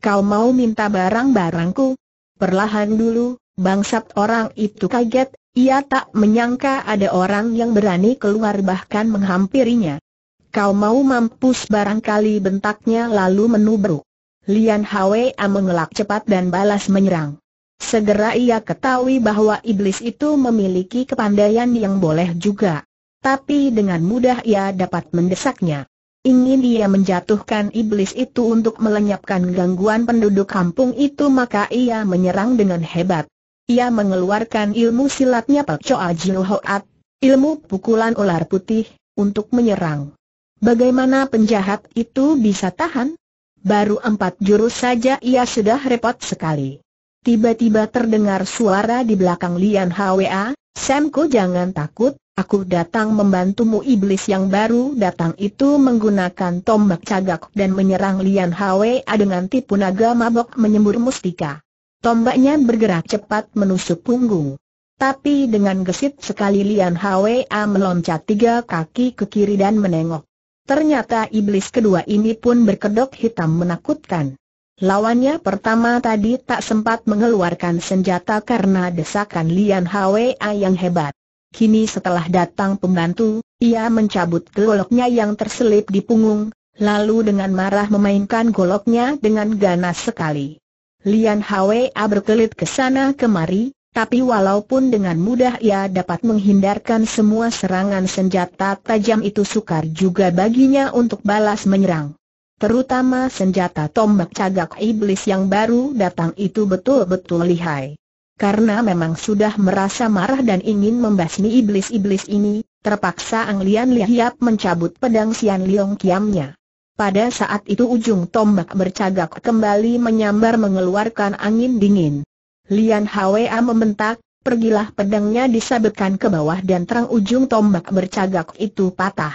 Kau mau minta barang-barangku? Perlahan dulu, bangsat orang itu kaget ia tak menyangka ada orang yang berani keluar bahkan menghampirinya. Kau mau mampus barangkali bentaknya lalu menubruk. Lian Hwa mengelak cepat dan balas menyerang. Segera ia ketahui bahwa iblis itu memiliki kepandaian yang boleh juga. Tapi dengan mudah ia dapat mendesaknya. Ingin ia menjatuhkan iblis itu untuk melenyapkan gangguan penduduk kampung itu maka ia menyerang dengan hebat. Ia mengeluarkan ilmu silatnya Pak Choa Jiu Hoat, ilmu pukulan ular putih, untuk menyerang. Bagaimana penjahat itu bisa tahan? Baru empat jurus saja ia sudah repot sekali. Tiba-tiba terdengar suara di belakang Lian Hwa, Samko jangan takut, aku datang membantumu iblis yang baru datang itu menggunakan tombak cagak dan menyerang Lian Hwa dengan tipu naga mabok menyembur mustika. Tombaknya bergerak cepat menusuk punggung. Tapi dengan gesit sekali Lian Hwa meloncat tiga kaki ke kiri dan menengok. Ternyata iblis kedua ini pun berkedok hitam menakutkan. Lawannya pertama tadi tak sempat mengeluarkan senjata karena desakan Lian Hwa yang hebat. Kini setelah datang pembantu, ia mencabut goloknya yang terselip di punggung, lalu dengan marah memainkan goloknya dengan ganas sekali. Lian Hwa berkelit ke sana kemari, tapi walaupun dengan mudah ia dapat menghindarkan semua serangan senjata tajam itu sukar juga baginya untuk balas menyerang. Terutama senjata tombak cagak iblis yang baru datang itu betul-betul lihai. Karena memang sudah merasa marah dan ingin membasmi iblis-iblis ini, terpaksa Ang Lian Lihiap mencabut pedang Sian Liong Kiamnya. Pada saat itu ujung tombak bercagak kembali menyambar mengeluarkan angin dingin. Lian Hwa membentak, pergilah pedangnya disabetkan ke bawah dan terang ujung tombak bercagak itu patah.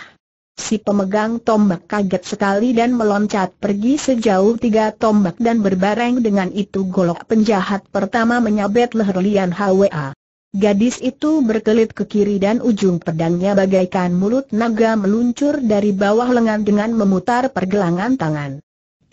Si pemegang tombak kaget sekali dan meloncat pergi sejauh tiga tombak dan berbareng dengan itu golok penjahat pertama menyabet leher Lian Hwa. Gadis itu berkelit ke kiri dan ujung pedangnya bagaikan mulut naga meluncur dari bawah lengan dengan memutar pergelangan tangan.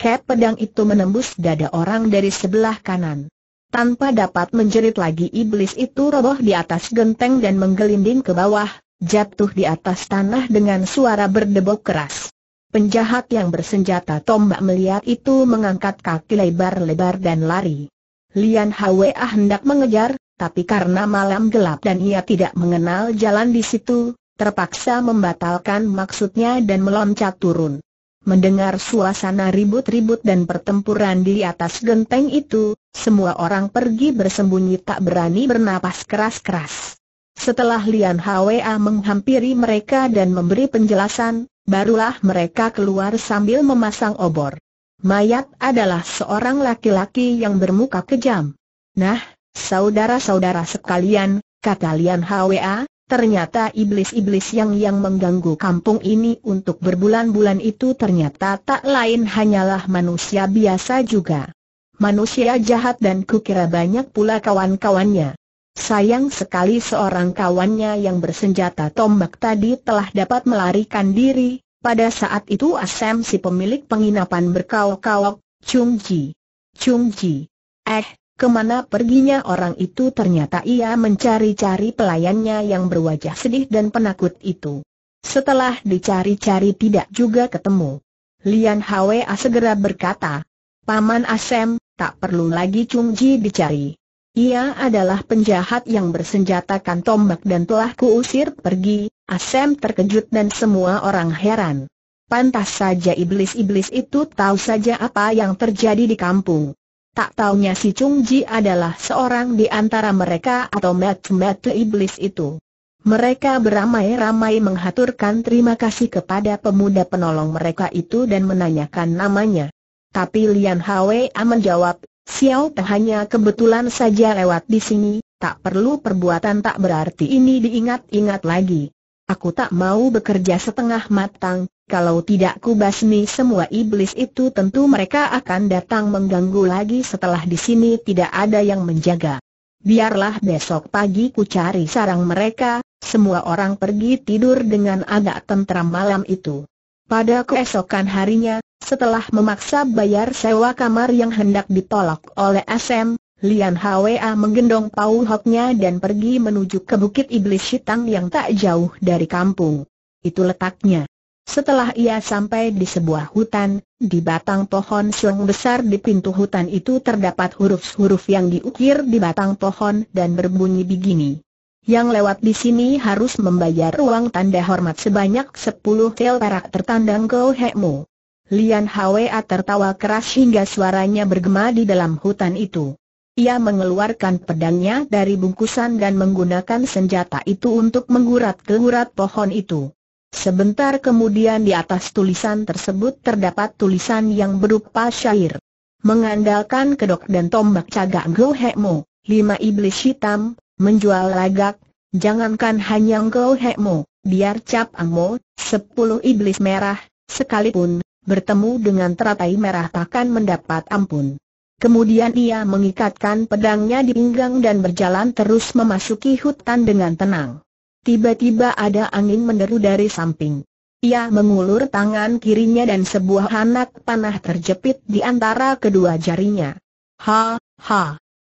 Kep pedang itu menembus dada orang dari sebelah kanan. Tanpa dapat menjerit lagi iblis itu roboh di atas genteng dan menggelinding ke bawah, jatuh di atas tanah dengan suara berdebok keras. Penjahat yang bersenjata tombak melihat itu mengangkat kaki lebar-lebar dan lari. Lian Hwa hendak mengejar, tapi karena malam gelap dan ia tidak mengenal jalan di situ, terpaksa membatalkan maksudnya dan meloncat turun. Mendengar suasana ribut-ribut dan pertempuran di atas genteng itu, semua orang pergi bersembunyi tak berani bernapas keras-keras. Setelah Lian Hwa menghampiri mereka dan memberi penjelasan, barulah mereka keluar sambil memasang obor. Mayat adalah seorang laki-laki yang bermuka kejam. Nah, Saudara-saudara sekalian, kata Lian Hwa, ternyata iblis-iblis yang yang mengganggu kampung ini untuk berbulan-bulan itu ternyata tak lain hanyalah manusia biasa juga. Manusia jahat dan kukira banyak pula kawan-kawannya. Sayang sekali seorang kawannya yang bersenjata tombak tadi telah dapat melarikan diri, pada saat itu Asem si pemilik penginapan berkau-kau, Chung Ji. Chung Ji. Eh, Kemana perginya orang itu ternyata ia mencari-cari pelayannya yang berwajah sedih dan penakut itu. Setelah dicari-cari tidak juga ketemu. Lian Hwa segera berkata, Paman Asem, tak perlu lagi Chung Ji dicari. Ia adalah penjahat yang bersenjatakan tombak dan telah kuusir pergi, Asem terkejut dan semua orang heran. Pantas saja iblis-iblis itu tahu saja apa yang terjadi di kampung. Tak taunya si Chung Ji adalah seorang di antara mereka atau matu-matu iblis itu. Mereka beramai-ramai menghaturkan terima kasih kepada pemuda penolong mereka itu dan menanyakan namanya. Tapi Lian Hwa menjawab, Xiao Te hanya kebetulan saja lewat di sini, tak perlu perbuatan tak berarti ini diingat-ingat lagi. Aku tak mau bekerja setengah matang, kalau tidak kubasmi semua iblis itu tentu mereka akan datang mengganggu lagi setelah di sini tidak ada yang menjaga. Biarlah besok pagi ku cari sarang mereka, semua orang pergi tidur dengan agak tentram malam itu. Pada keesokan harinya, setelah memaksa bayar sewa kamar yang hendak ditolak oleh SM, Lian Hwa menggendong Pau Hoknya dan pergi menuju ke Bukit Iblis Sitang yang tak jauh dari kampung. Itu letaknya. Setelah ia sampai di sebuah hutan, di batang pohon siung besar di pintu hutan itu terdapat huruf-huruf yang diukir di batang pohon dan berbunyi begini. Yang lewat di sini harus membayar uang tanda hormat sebanyak 10 tel perak tertandang ke hekmu. Lian Hwa tertawa keras hingga suaranya bergema di dalam hutan itu. Ia mengeluarkan pedangnya dari bungkusan dan menggunakan senjata itu untuk menggurat-gurat pohon itu. Sebentar kemudian di atas tulisan tersebut terdapat tulisan yang berupa syair. Mengandalkan kedok dan tombak cagak Go Hekmo, lima iblis hitam, menjual lagak, jangankan hanya Go Hekmo, biar cap angmo, sepuluh iblis merah, sekalipun, bertemu dengan teratai merah takkan mendapat ampun. Kemudian ia mengikatkan pedangnya di pinggang dan berjalan terus memasuki hutan dengan tenang. Tiba-tiba ada angin menderu dari samping. Ia mengulur tangan kirinya dan sebuah anak panah terjepit di antara kedua jarinya. Ha, ha.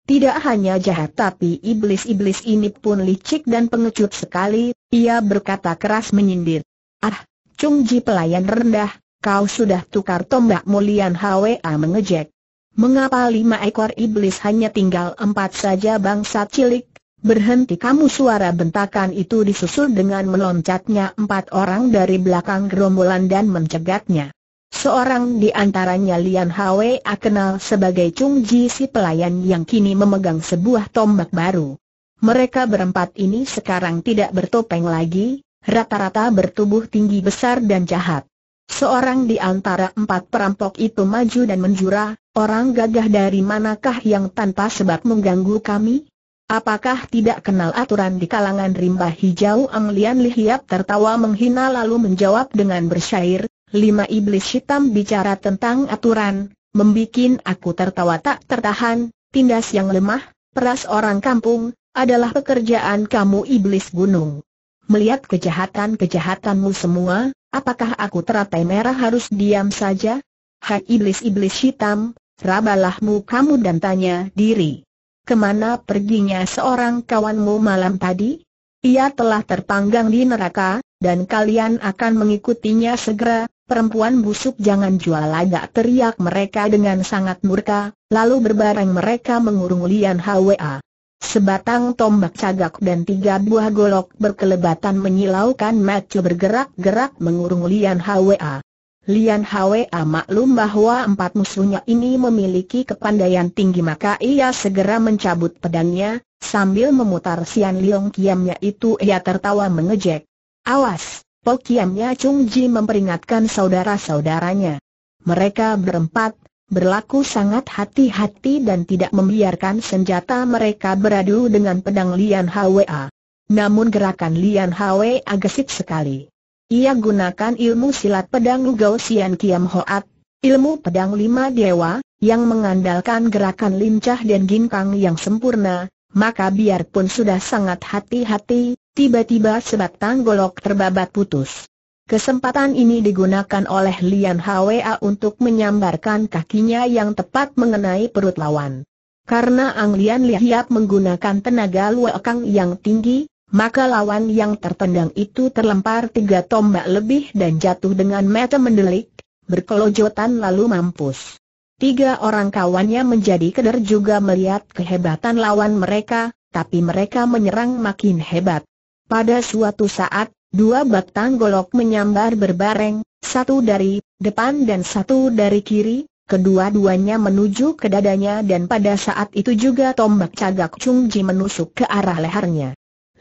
Tidak hanya jahat tapi iblis-iblis ini pun licik dan pengecut sekali, ia berkata keras menyindir. Ah, Chung pelayan rendah, kau sudah tukar tombak mulian HWA mengejek. Mengapa lima ekor iblis hanya tinggal empat saja bangsa cilik, Berhenti kamu suara bentakan itu disusul dengan meloncatnya empat orang dari belakang gerombolan dan mencegatnya. Seorang di antaranya Lian Hwe kenal sebagai Chung Ji si pelayan yang kini memegang sebuah tombak baru. Mereka berempat ini sekarang tidak bertopeng lagi, rata-rata bertubuh tinggi besar dan jahat. Seorang di antara empat perampok itu maju dan menjura, orang gagah dari manakah yang tanpa sebab mengganggu kami? Apakah tidak kenal aturan di kalangan rimba hijau? Ang Lian Lihiap tertawa menghina lalu menjawab dengan bersyair, lima iblis hitam bicara tentang aturan, membuat aku tertawa tak tertahan, tindas yang lemah, peras orang kampung, adalah pekerjaan kamu iblis gunung. Melihat kejahatan-kejahatanmu semua, apakah aku teratai merah harus diam saja? Hai iblis-iblis hitam, rabalahmu kamu dan tanya diri kemana perginya seorang kawanmu malam tadi? Ia telah terpanggang di neraka, dan kalian akan mengikutinya segera, perempuan busuk jangan jual agak teriak mereka dengan sangat murka, lalu berbareng mereka mengurung Lian Hwa. Sebatang tombak cagak dan tiga buah golok berkelebatan menyilaukan Matthew bergerak-gerak mengurung Lian Hwa. Lian Hwa maklum bahwa empat musuhnya ini memiliki kepandaian tinggi maka ia segera mencabut pedangnya, sambil memutar Sian Liong Kiamnya itu ia tertawa mengejek. Awas, Po Kiamnya Chung Ji memperingatkan saudara-saudaranya. Mereka berempat, berlaku sangat hati-hati dan tidak membiarkan senjata mereka beradu dengan pedang Lian Hwa. Namun gerakan Lian Hwa gesit sekali. Ia gunakan ilmu silat pedang Lugau Sian Kiam Hoat, ilmu pedang lima dewa, yang mengandalkan gerakan lincah dan ginkang yang sempurna, maka biarpun sudah sangat hati-hati, tiba-tiba sebatang golok terbabat putus. Kesempatan ini digunakan oleh Lian Hwa untuk menyambarkan kakinya yang tepat mengenai perut lawan. Karena Ang Lian Lihiap menggunakan tenaga luakang yang tinggi, maka lawan yang tertendang itu terlempar tiga tombak lebih dan jatuh dengan mata mendelik, berkelojotan lalu mampus. Tiga orang kawannya menjadi keder juga melihat kehebatan lawan mereka, tapi mereka menyerang makin hebat. Pada suatu saat, dua batang golok menyambar berbareng, satu dari depan dan satu dari kiri, kedua-duanya menuju ke dadanya dan pada saat itu juga tombak cagak Chung Ji menusuk ke arah lehernya.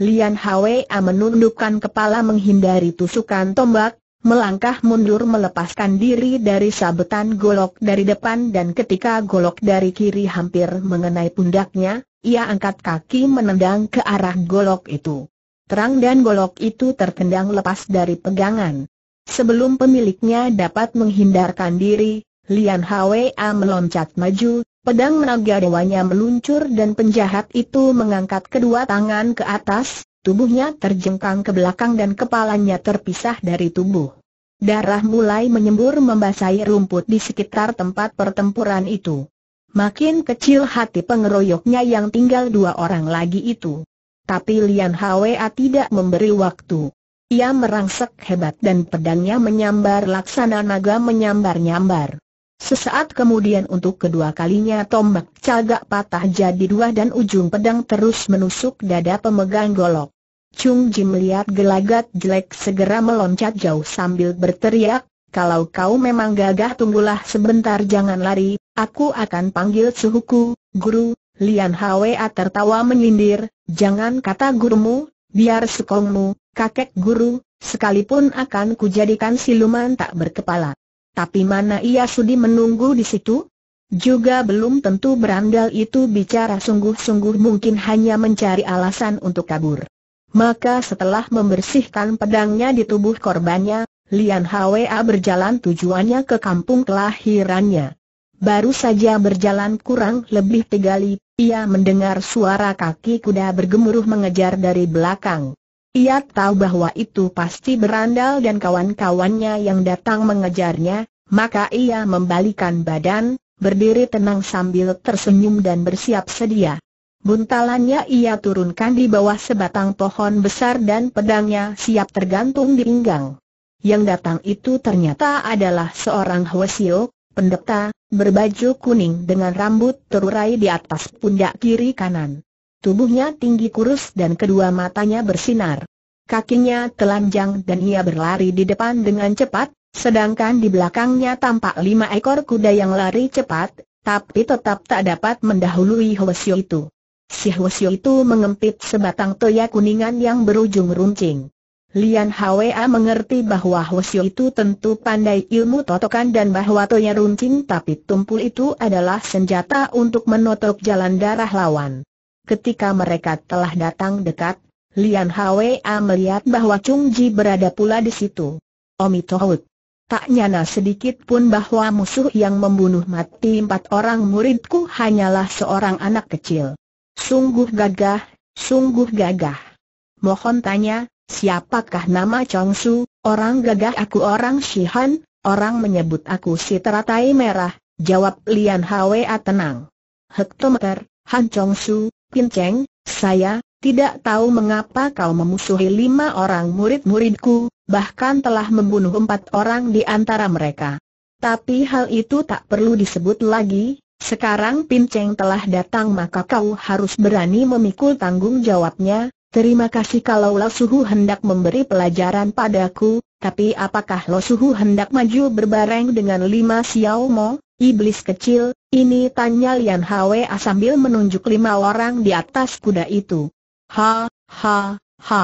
Lian Hwa menundukkan kepala menghindari tusukan tombak, melangkah mundur melepaskan diri dari sabetan golok dari depan dan ketika golok dari kiri hampir mengenai pundaknya, ia angkat kaki menendang ke arah golok itu. Terang dan golok itu terkendang lepas dari pegangan. Sebelum pemiliknya dapat menghindarkan diri, Lian Hwa meloncat maju, Pedang menaga dewanya meluncur dan penjahat itu mengangkat kedua tangan ke atas, tubuhnya terjengkang ke belakang dan kepalanya terpisah dari tubuh. Darah mulai menyembur membasahi rumput di sekitar tempat pertempuran itu. Makin kecil hati pengeroyoknya yang tinggal dua orang lagi itu. Tapi Lian Hwa tidak memberi waktu. Ia merangsek hebat dan pedangnya menyambar laksana naga menyambar-nyambar. Sesaat kemudian untuk kedua kalinya tombak cagak patah jadi dua dan ujung pedang terus menusuk dada pemegang golok. Chung Jim melihat gelagat jelek segera meloncat jauh sambil berteriak, kalau kau memang gagah tunggulah sebentar jangan lari, aku akan panggil suhuku, guru, Lian Hwa tertawa menyindir, jangan kata gurumu, biar sekongmu, kakek guru, sekalipun akan kujadikan siluman tak berkepala. Tapi mana ia sudi menunggu di situ? Juga belum tentu berandal itu bicara sungguh-sungguh mungkin hanya mencari alasan untuk kabur. Maka setelah membersihkan pedangnya di tubuh korbannya, Lian Hwa berjalan tujuannya ke kampung kelahirannya. Baru saja berjalan kurang lebih tiga li, ia mendengar suara kaki kuda bergemuruh mengejar dari belakang. Ia tahu bahwa itu pasti berandal dan kawan-kawannya yang datang mengejarnya, maka ia membalikan badan, berdiri tenang sambil tersenyum dan bersiap sedia. Buntalannya ia turunkan di bawah sebatang pohon besar dan pedangnya siap tergantung di pinggang. Yang datang itu ternyata adalah seorang Hwasio, pendeta, berbaju kuning dengan rambut terurai di atas pundak kiri kanan. Tubuhnya tinggi kurus dan kedua matanya bersinar. Kakinya telanjang dan ia berlari di depan dengan cepat, sedangkan di belakangnya tampak lima ekor kuda yang lari cepat, tapi tetap tak dapat mendahului Hwasyo itu. Si Hwasyo itu mengempit sebatang toya kuningan yang berujung runcing. Lian Hwa mengerti bahwa Hwasyo itu tentu pandai ilmu totokan dan bahwa toya runcing tapi tumpul itu adalah senjata untuk menotok jalan darah lawan. Ketika mereka telah datang dekat, Lian Hwa melihat bahwa Chung Ji berada pula di situ. Omi Tohut. Tak nyana sedikit pun bahwa musuh yang membunuh mati empat orang muridku hanyalah seorang anak kecil. Sungguh gagah, sungguh gagah. Mohon tanya, siapakah nama Chong Su, orang gagah aku orang Shihan, orang menyebut aku si teratai merah, jawab Lian Hwa tenang. Hektometer, Han Chong Su, Pinceng, saya, tidak tahu mengapa kau memusuhi lima orang murid-muridku, bahkan telah membunuh empat orang di antara mereka. Tapi hal itu tak perlu disebut lagi, sekarang Pinceng telah datang maka kau harus berani memikul tanggung jawabnya, terima kasih kalau Suhu hendak memberi pelajaran padaku, tapi apakah Lo Suhu hendak maju berbareng dengan lima Xiao Mo, iblis kecil? Ini tanya Lian Hwe sambil menunjuk lima orang di atas kuda itu. Ha, ha, ha.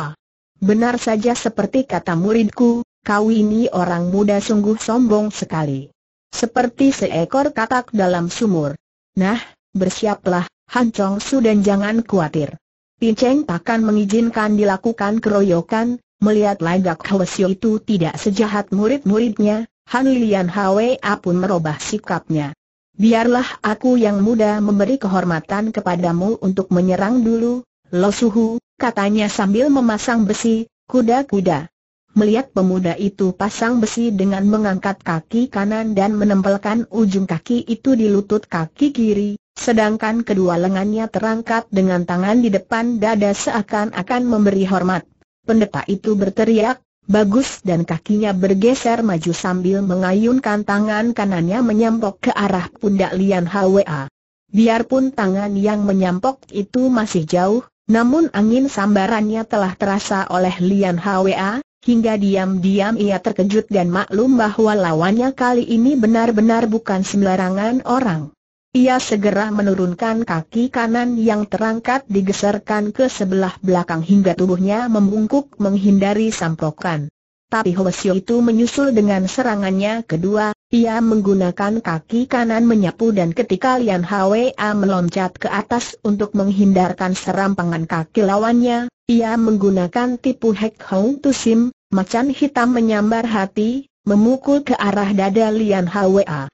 Benar saja seperti kata muridku, kau ini orang muda sungguh sombong sekali. Seperti seekor katak dalam sumur. Nah, bersiaplah, Han Chong Su dan jangan khawatir. Pinceng takkan mengizinkan dilakukan keroyokan, Melihat lagak Hwasyo itu tidak sejahat murid-muridnya, Han Lian Hwa pun merubah sikapnya. Biarlah aku yang muda memberi kehormatan kepadamu untuk menyerang dulu, Lo Suhu, katanya sambil memasang besi, kuda-kuda. Melihat pemuda itu pasang besi dengan mengangkat kaki kanan dan menempelkan ujung kaki itu di lutut kaki kiri, sedangkan kedua lengannya terangkat dengan tangan di depan dada seakan-akan memberi hormat pendeta itu berteriak, bagus dan kakinya bergeser maju sambil mengayunkan tangan kanannya menyampok ke arah pundak Lian Hwa. Biarpun tangan yang menyampok itu masih jauh, namun angin sambarannya telah terasa oleh Lian Hwa, hingga diam-diam ia terkejut dan maklum bahwa lawannya kali ini benar-benar bukan sembarangan orang. Ia segera menurunkan kaki kanan yang terangkat digeserkan ke sebelah belakang hingga tubuhnya membungkuk menghindari samprokan. Tapi Hwasyo itu menyusul dengan serangannya kedua, ia menggunakan kaki kanan menyapu dan ketika Lian Hwa meloncat ke atas untuk menghindarkan serampangan kaki lawannya, ia menggunakan tipu Hek Hong Tusim, macan hitam menyambar hati, memukul ke arah dada Lian Hwa.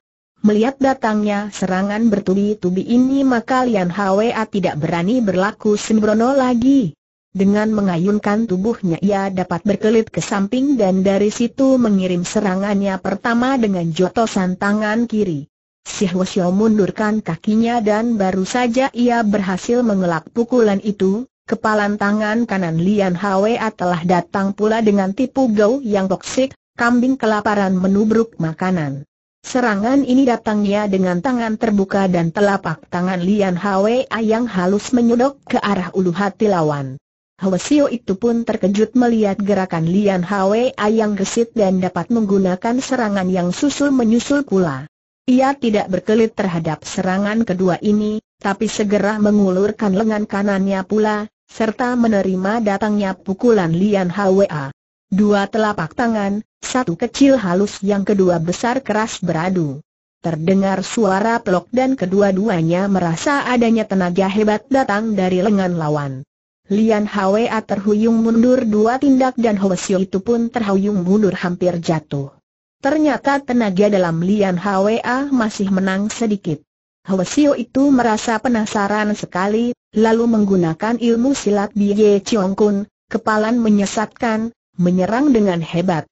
Melihat datangnya serangan bertubi-tubi ini maka Lian Hwa tidak berani berlaku sembrono lagi. Dengan mengayunkan tubuhnya ia dapat berkelit ke samping dan dari situ mengirim serangannya pertama dengan jotosan tangan kiri. Si Hwasyo mundurkan kakinya dan baru saja ia berhasil mengelak pukulan itu, kepalan tangan kanan Lian Hwa telah datang pula dengan tipu gau yang toksik, kambing kelaparan menubruk makanan. Serangan ini datangnya dengan tangan terbuka dan telapak tangan Lian Hwei yang halus menyodok ke arah ulu hati lawan. Hwasio itu pun terkejut melihat gerakan Lian Hwei yang gesit dan dapat menggunakan serangan yang susul-menyusul pula. Ia tidak berkelit terhadap serangan kedua ini, tapi segera mengulurkan lengan kanannya pula, serta menerima datangnya pukulan Lian Hwa. Dua telapak tangan, satu kecil halus yang kedua besar keras beradu. Terdengar suara pelok dan kedua-duanya merasa adanya tenaga hebat datang dari lengan lawan. Lian Hwa terhuyung mundur dua tindak dan Siu itu pun terhuyung mundur hampir jatuh. Ternyata tenaga dalam Lian Hwa masih menang sedikit. Siu itu merasa penasaran sekali, lalu menggunakan ilmu silat Biye Chiong Kun, kepalan menyesatkan, menyerang dengan hebat.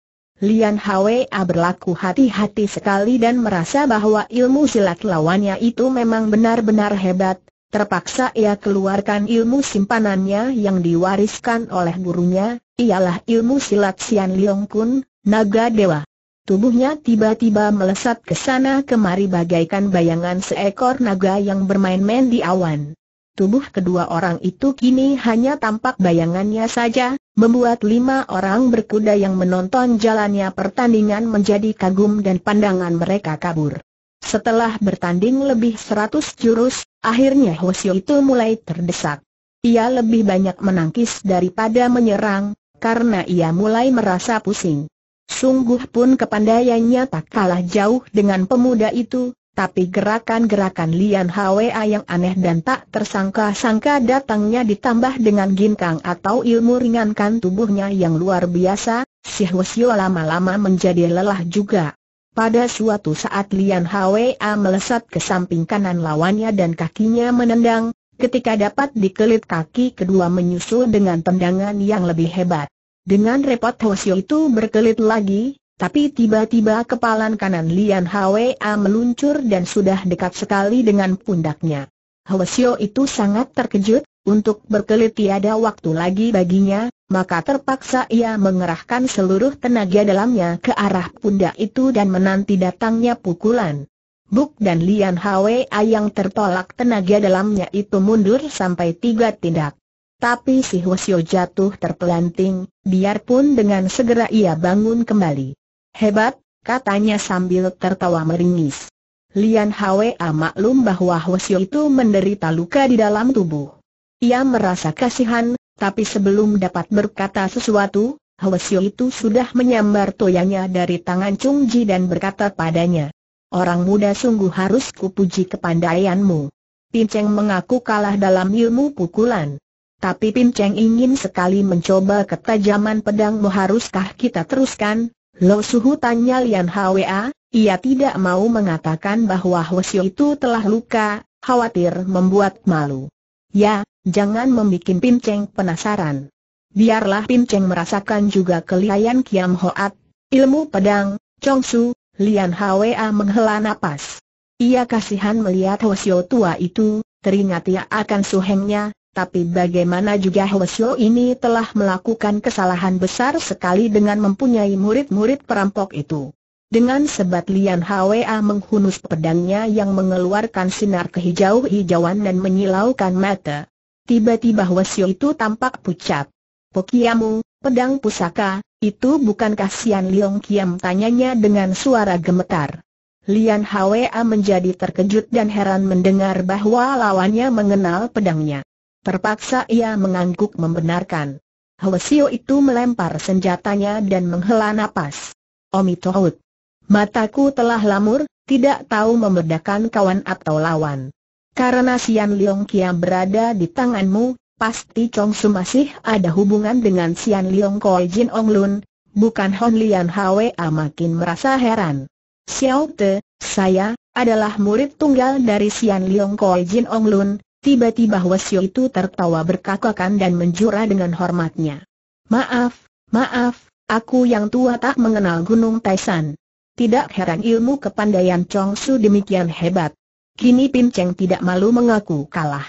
Lian Hwa berlaku hati-hati sekali dan merasa bahwa ilmu silat lawannya itu memang benar-benar hebat, terpaksa ia keluarkan ilmu simpanannya yang diwariskan oleh gurunya, ialah ilmu silat Sian Liong Kun, Naga Dewa. Tubuhnya tiba-tiba melesat ke sana kemari bagaikan bayangan seekor naga yang bermain-main di awan. Tubuh kedua orang itu kini hanya tampak bayangannya saja, membuat lima orang berkuda yang menonton jalannya pertandingan menjadi kagum dan pandangan mereka kabur. Setelah bertanding lebih seratus jurus, akhirnya Hoshio itu mulai terdesak. Ia lebih banyak menangkis daripada menyerang, karena ia mulai merasa pusing. Sungguh pun kepandaiannya tak kalah jauh dengan pemuda itu, tapi gerakan-gerakan Lian Hwa yang aneh dan tak tersangka-sangka datangnya ditambah dengan ginkang atau ilmu ringankan tubuhnya yang luar biasa, si Hwasyo lama-lama menjadi lelah juga. Pada suatu saat Lian Hwa melesat ke samping kanan lawannya dan kakinya menendang, ketika dapat dikelit kaki kedua menyusul dengan tendangan yang lebih hebat. Dengan repot Hwasyo itu berkelit lagi, tapi tiba-tiba kepalan kanan Lian Hwa meluncur dan sudah dekat sekali dengan pundaknya. Hwasyo itu sangat terkejut, untuk berkelit tiada waktu lagi baginya, maka terpaksa ia mengerahkan seluruh tenaga dalamnya ke arah pundak itu dan menanti datangnya pukulan. Buk dan Lian Hwa yang tertolak tenaga dalamnya itu mundur sampai tiga tindak. Tapi si Hwasyo jatuh terpelanting, biarpun dengan segera ia bangun kembali. Hebat, katanya sambil tertawa meringis. Lian Hwa maklum bahwa Hwasyo itu menderita luka di dalam tubuh. Ia merasa kasihan, tapi sebelum dapat berkata sesuatu, Hwasyo itu sudah menyambar toyanya dari tangan Chung Ji dan berkata padanya, Orang muda sungguh harus kupuji kepandaianmu. Pinceng mengaku kalah dalam ilmu pukulan. Tapi Pinceng ingin sekali mencoba ketajaman pedangmu haruskah kita teruskan? Lo Suhu tanya Lian Hwa, ia tidak mau mengatakan bahwa Hwasyo itu telah luka, khawatir membuat malu. Ya, jangan membuat Pinceng penasaran. Biarlah Pinceng merasakan juga kelihayan Kiam Hoat, ilmu pedang, Chong Su. Lian Hwa menghela napas. Ia kasihan melihat Hwasyo tua itu, teringat ia akan suhengnya, tapi bagaimana juga Hwesyo ini telah melakukan kesalahan besar sekali dengan mempunyai murid-murid perampok itu. Dengan sebat Lian Hwa menghunus pedangnya yang mengeluarkan sinar kehijau-hijauan dan menyilaukan mata. Tiba-tiba Hwesyo itu tampak pucat. Pokiamu, pedang pusaka, itu bukankah Sian Liong Kiam tanyanya dengan suara gemetar. Lian Hwa menjadi terkejut dan heran mendengar bahwa lawannya mengenal pedangnya. Terpaksa ia mengangguk membenarkan. Hwasio itu melempar senjatanya dan menghela napas. Omi Tohut. Mataku telah lamur, tidak tahu membedakan kawan atau lawan. Karena Sian Liong Kia berada di tanganmu, pasti Chong Su masih ada hubungan dengan Sian Liong Koi Jin Ong Lun, bukan Hon Lian Hwa makin merasa heran. Xiao Te, saya, adalah murid tunggal dari Sian Liong Koi Jin Ong Lun, Tiba-tiba Hwasyo itu tertawa berkakakan dan menjura dengan hormatnya. Maaf, maaf, aku yang tua tak mengenal Gunung Taisan. Tidak heran ilmu kepandaian Chong Su demikian hebat. Kini Pin Cheng tidak malu mengaku kalah.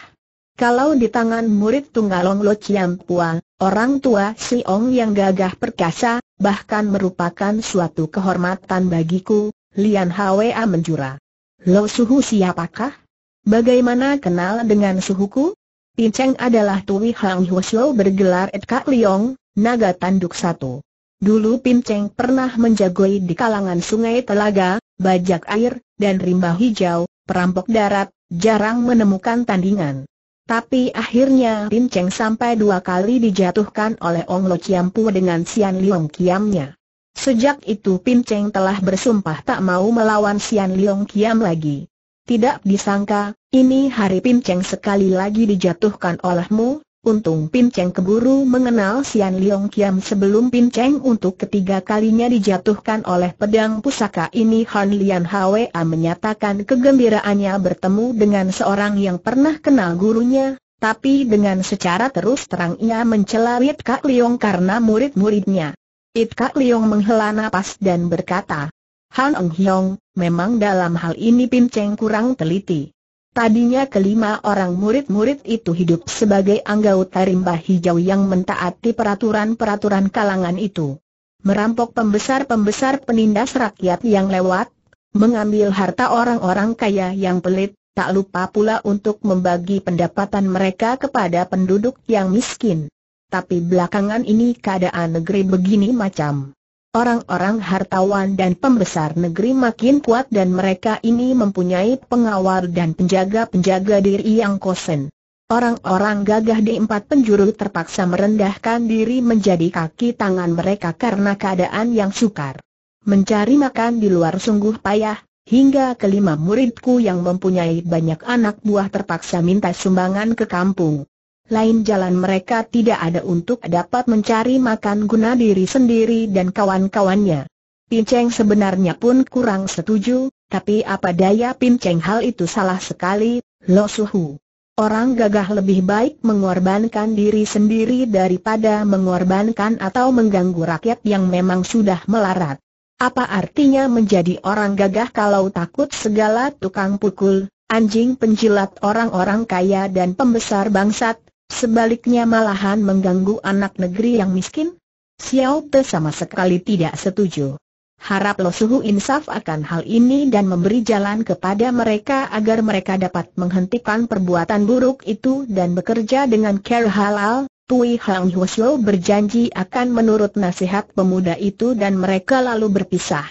Kalau di tangan murid Tunggalong Lo Chiam Pua, orang tua Si Ong yang gagah perkasa, bahkan merupakan suatu kehormatan bagiku, Lian Hwa menjura. Lo Suhu siapakah? Bagaimana kenal dengan suhuku? Pinceng adalah Tui Hang Huosio bergelar Ed Kak Liong, naga tanduk satu. Dulu Pinceng pernah menjagoi di kalangan sungai telaga, bajak air, dan rimba hijau, perampok darat, jarang menemukan tandingan. Tapi akhirnya Pin Cheng sampai dua kali dijatuhkan oleh Ong Lo Chiampu dengan Sian Liong Kiamnya. Sejak itu Pin Cheng telah bersumpah tak mau melawan Sian Liong Kiam lagi. Tidak disangka, ini hari Pinceng sekali lagi dijatuhkan olehmu, untung Pinceng keburu mengenal Sian Liong Kiam sebelum Pinceng untuk ketiga kalinya dijatuhkan oleh pedang pusaka ini Han Lian Hwa menyatakan kegembiraannya bertemu dengan seorang yang pernah kenal gurunya, tapi dengan secara terus terang ia mencela It Kak Liong karena murid-muridnya. It Kak Liong menghela napas dan berkata, Han Eng Hiong, memang dalam hal ini Pin Cheng kurang teliti. Tadinya kelima orang murid-murid itu hidup sebagai anggota rimba hijau yang mentaati peraturan-peraturan kalangan itu. Merampok pembesar-pembesar penindas rakyat yang lewat, mengambil harta orang-orang kaya yang pelit, tak lupa pula untuk membagi pendapatan mereka kepada penduduk yang miskin. Tapi belakangan ini keadaan negeri begini macam. Orang-orang hartawan dan pembesar negeri makin kuat dan mereka ini mempunyai pengawal dan penjaga-penjaga diri yang kosen. Orang-orang gagah di empat penjuru terpaksa merendahkan diri menjadi kaki tangan mereka karena keadaan yang sukar. Mencari makan di luar sungguh payah, hingga kelima muridku yang mempunyai banyak anak buah terpaksa minta sumbangan ke kampung lain jalan mereka tidak ada untuk dapat mencari makan guna diri sendiri dan kawan-kawannya. Pinceng sebenarnya pun kurang setuju, tapi apa daya Pinceng hal itu salah sekali, Lo Suhu. Orang gagah lebih baik mengorbankan diri sendiri daripada mengorbankan atau mengganggu rakyat yang memang sudah melarat. Apa artinya menjadi orang gagah kalau takut segala tukang pukul, anjing penjilat orang-orang kaya dan pembesar bangsat, Sebaliknya malahan mengganggu anak negeri yang miskin? Xiao Te sama sekali tidak setuju. Harap Lo Suhu insaf akan hal ini dan memberi jalan kepada mereka agar mereka dapat menghentikan perbuatan buruk itu dan bekerja dengan care halal. Tui Hang Huosyo berjanji akan menurut nasihat pemuda itu dan mereka lalu berpisah.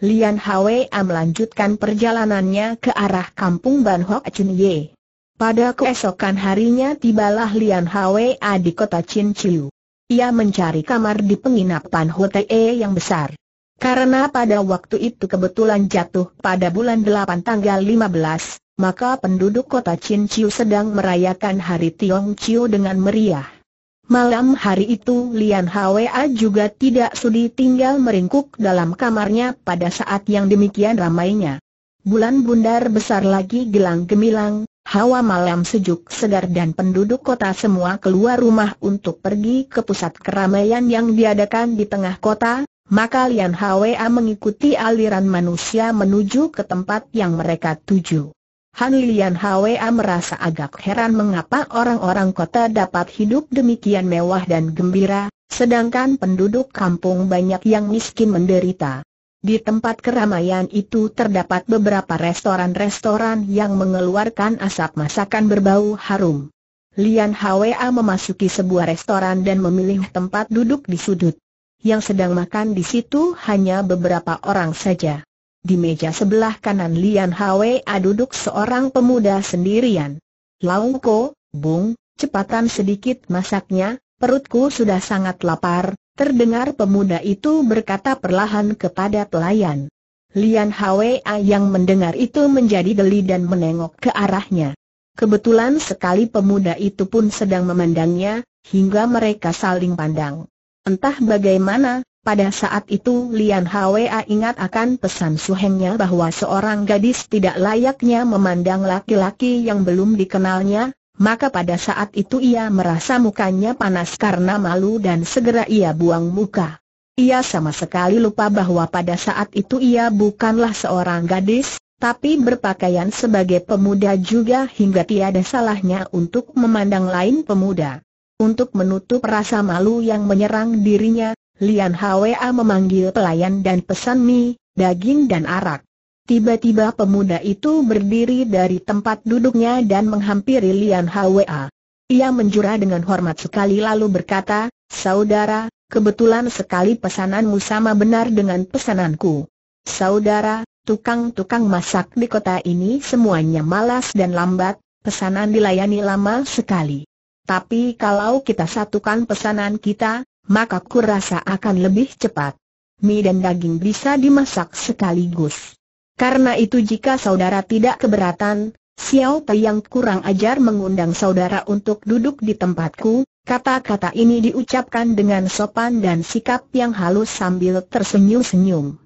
Lian Hwa melanjutkan perjalanannya ke arah kampung Ban Hock Chun Ye. Pada keesokan harinya tibalah Lian Hwa di kota Chin Chiu. Ia mencari kamar di penginapan Hotel E yang besar. Karena pada waktu itu kebetulan jatuh pada bulan 8 tanggal 15, maka penduduk kota Chin Chiu sedang merayakan hari Tiong Chiu dengan meriah. Malam hari itu Lian Hwa juga tidak sudi tinggal meringkuk dalam kamarnya pada saat yang demikian ramainya. Bulan bundar besar lagi gelang gemilang, Hawa malam sejuk segar dan penduduk kota semua keluar rumah untuk pergi ke pusat keramaian yang diadakan di tengah kota, maka Lian Hwa mengikuti aliran manusia menuju ke tempat yang mereka tuju. Han Lian Hwa merasa agak heran mengapa orang-orang kota dapat hidup demikian mewah dan gembira, sedangkan penduduk kampung banyak yang miskin menderita. Di tempat keramaian itu terdapat beberapa restoran-restoran yang mengeluarkan asap masakan berbau harum. Lian Hwa memasuki sebuah restoran dan memilih tempat duduk di sudut. Yang sedang makan di situ hanya beberapa orang saja. Di meja sebelah kanan Lian Hwa duduk seorang pemuda sendirian. Laungko, Bung, cepatan sedikit masaknya, perutku sudah sangat lapar, Terdengar pemuda itu berkata perlahan kepada pelayan. Lian Hwa yang mendengar itu menjadi geli dan menengok ke arahnya. Kebetulan sekali pemuda itu pun sedang memandangnya, hingga mereka saling pandang. Entah bagaimana, pada saat itu Lian Hwa ingat akan pesan suhengnya bahwa seorang gadis tidak layaknya memandang laki-laki yang belum dikenalnya, maka pada saat itu ia merasa mukanya panas karena malu dan segera ia buang muka. Ia sama sekali lupa bahwa pada saat itu ia bukanlah seorang gadis, tapi berpakaian sebagai pemuda juga hingga tiada salahnya untuk memandang lain pemuda. Untuk menutup rasa malu yang menyerang dirinya, Lian Hwa memanggil pelayan dan pesan mie, daging dan arak. Tiba-tiba pemuda itu berdiri dari tempat duduknya dan menghampiri Lian Hwa. Ia menjura dengan hormat sekali lalu berkata, Saudara, kebetulan sekali pesananmu sama benar dengan pesananku. Saudara, tukang-tukang masak di kota ini semuanya malas dan lambat, pesanan dilayani lama sekali. Tapi kalau kita satukan pesanan kita, maka kurasa akan lebih cepat. Mie dan daging bisa dimasak sekaligus. Karena itu jika saudara tidak keberatan, Xiao Pei yang kurang ajar mengundang saudara untuk duduk di tempatku, kata-kata ini diucapkan dengan sopan dan sikap yang halus sambil tersenyum-senyum.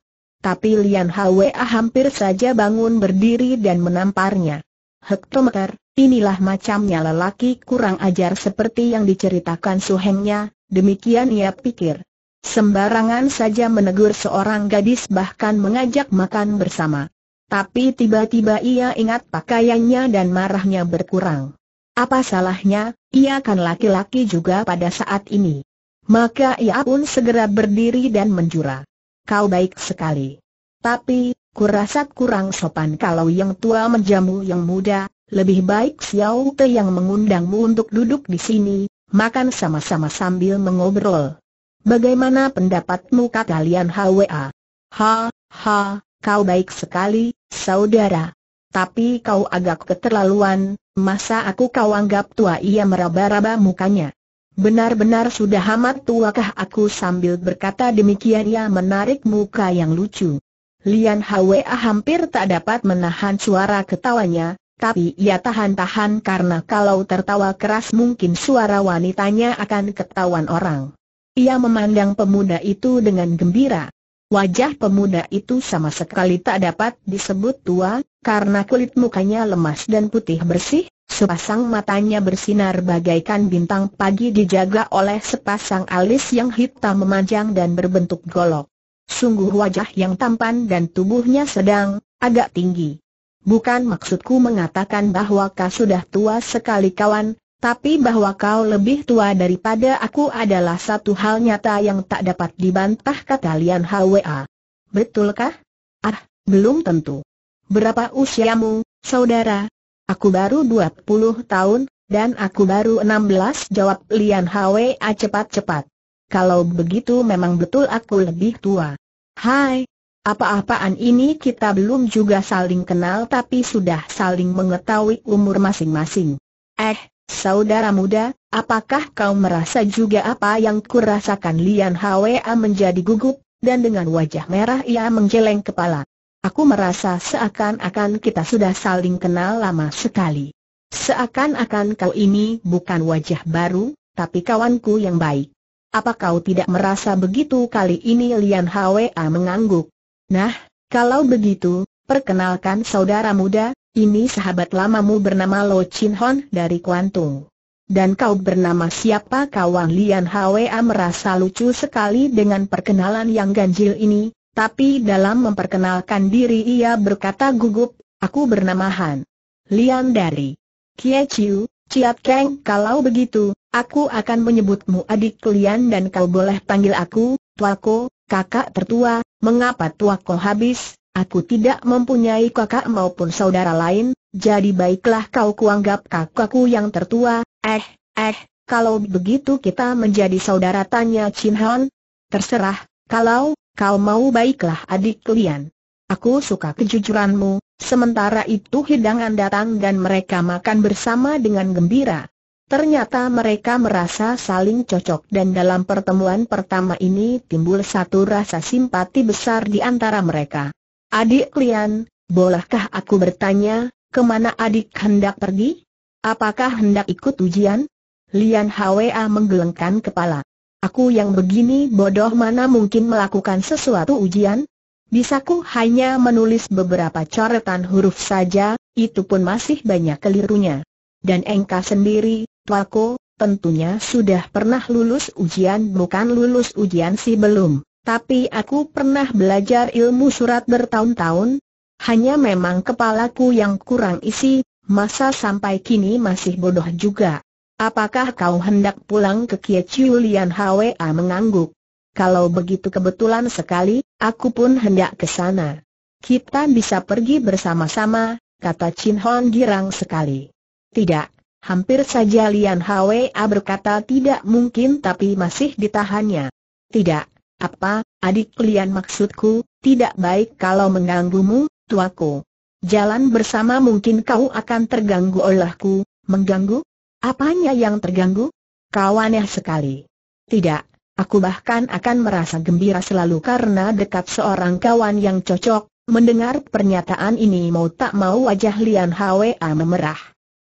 Tapi Lian Hwa hampir saja bangun berdiri dan menamparnya. Hektometer, inilah macamnya lelaki kurang ajar seperti yang diceritakan suhengnya, demikian ia pikir. Sembarangan saja menegur seorang gadis bahkan mengajak makan bersama. Tapi tiba-tiba ia ingat pakaiannya dan marahnya berkurang. Apa salahnya, ia kan laki-laki juga pada saat ini. Maka ia pun segera berdiri dan menjura. Kau baik sekali. Tapi, kurasa kurang sopan kalau yang tua menjamu yang muda, lebih baik Xiao Te yang mengundangmu untuk duduk di sini, makan sama-sama sambil mengobrol. Bagaimana pendapatmu kalian HWA? Ha, ha, kau baik sekali, saudara. Tapi kau agak keterlaluan, masa aku kau anggap tua ia meraba-raba mukanya. Benar-benar sudah amat tuakah aku sambil berkata demikian ia menarik muka yang lucu. Lian Hwa hampir tak dapat menahan suara ketawanya, tapi ia tahan-tahan karena kalau tertawa keras mungkin suara wanitanya akan ketahuan orang. Ia memandang pemuda itu dengan gembira. Wajah pemuda itu sama sekali tak dapat disebut tua, karena kulit mukanya lemas dan putih bersih, sepasang matanya bersinar bagaikan bintang pagi dijaga oleh sepasang alis yang hitam memanjang dan berbentuk golok. Sungguh wajah yang tampan dan tubuhnya sedang, agak tinggi. Bukan maksudku mengatakan bahwa kau sudah tua sekali kawan, tapi bahwa kau lebih tua daripada aku adalah satu hal nyata yang tak dapat dibantah kata Lian Hwa. Betulkah? Ah, belum tentu. Berapa usiamu, saudara? Aku baru 20 tahun, dan aku baru 16 jawab Lian Hwa cepat-cepat. Kalau begitu memang betul aku lebih tua. Hai, apa-apaan ini kita belum juga saling kenal tapi sudah saling mengetahui umur masing-masing. Eh, Saudara muda, apakah kau merasa juga apa yang kurasakan Lian Hwa menjadi gugup, dan dengan wajah merah ia menggeleng kepala. Aku merasa seakan-akan kita sudah saling kenal lama sekali. Seakan-akan kau ini bukan wajah baru, tapi kawanku yang baik. Apa kau tidak merasa begitu kali ini Lian Hwa mengangguk? Nah, kalau begitu, perkenalkan saudara muda, ini sahabat lamamu bernama Lo Chin Hon dari Kuantung. Dan kau bernama siapa kawan Lian Hwa merasa lucu sekali dengan perkenalan yang ganjil ini, tapi dalam memperkenalkan diri ia berkata gugup, aku bernama Han. Lian dari Kie Chiu, Chiat Keng kalau begitu, aku akan menyebutmu adik Lian dan kau boleh panggil aku, Tuako, kakak tertua, mengapa Tuako habis, Aku tidak mempunyai kakak maupun saudara lain, jadi baiklah kau kuanggap kakakku yang tertua, eh, eh, kalau begitu kita menjadi saudara tanya Chin Han. Terserah, kalau, kau mau baiklah adik kalian. Aku suka kejujuranmu, sementara itu hidangan datang dan mereka makan bersama dengan gembira. Ternyata mereka merasa saling cocok dan dalam pertemuan pertama ini timbul satu rasa simpati besar di antara mereka. Adik Lian, bolehkah aku bertanya, kemana adik hendak pergi? Apakah hendak ikut ujian? Lian Hwa menggelengkan kepala. Aku yang begini bodoh mana mungkin melakukan sesuatu ujian? Bisaku hanya menulis beberapa coretan huruf saja, itu pun masih banyak kelirunya. Dan engka sendiri, tuaku, tentunya sudah pernah lulus ujian bukan lulus ujian sih belum. Tapi aku pernah belajar ilmu surat bertahun-tahun, hanya memang kepalaku yang kurang isi, masa sampai kini masih bodoh juga. Apakah kau hendak pulang ke Kie Chiu Lian Hwa mengangguk? Kalau begitu kebetulan sekali, aku pun hendak ke sana. Kita bisa pergi bersama-sama, kata Chin Hon girang sekali. Tidak, hampir saja Lian Hwa berkata tidak mungkin tapi masih ditahannya. Tidak, apa, adik kalian maksudku, tidak baik kalau mengganggumu, tuaku. Jalan bersama mungkin kau akan terganggu olehku, mengganggu? Apanya yang terganggu? Kau aneh sekali. Tidak, aku bahkan akan merasa gembira selalu karena dekat seorang kawan yang cocok, Mendengar pernyataan ini mau tak mau wajah Lian Hwa memerah.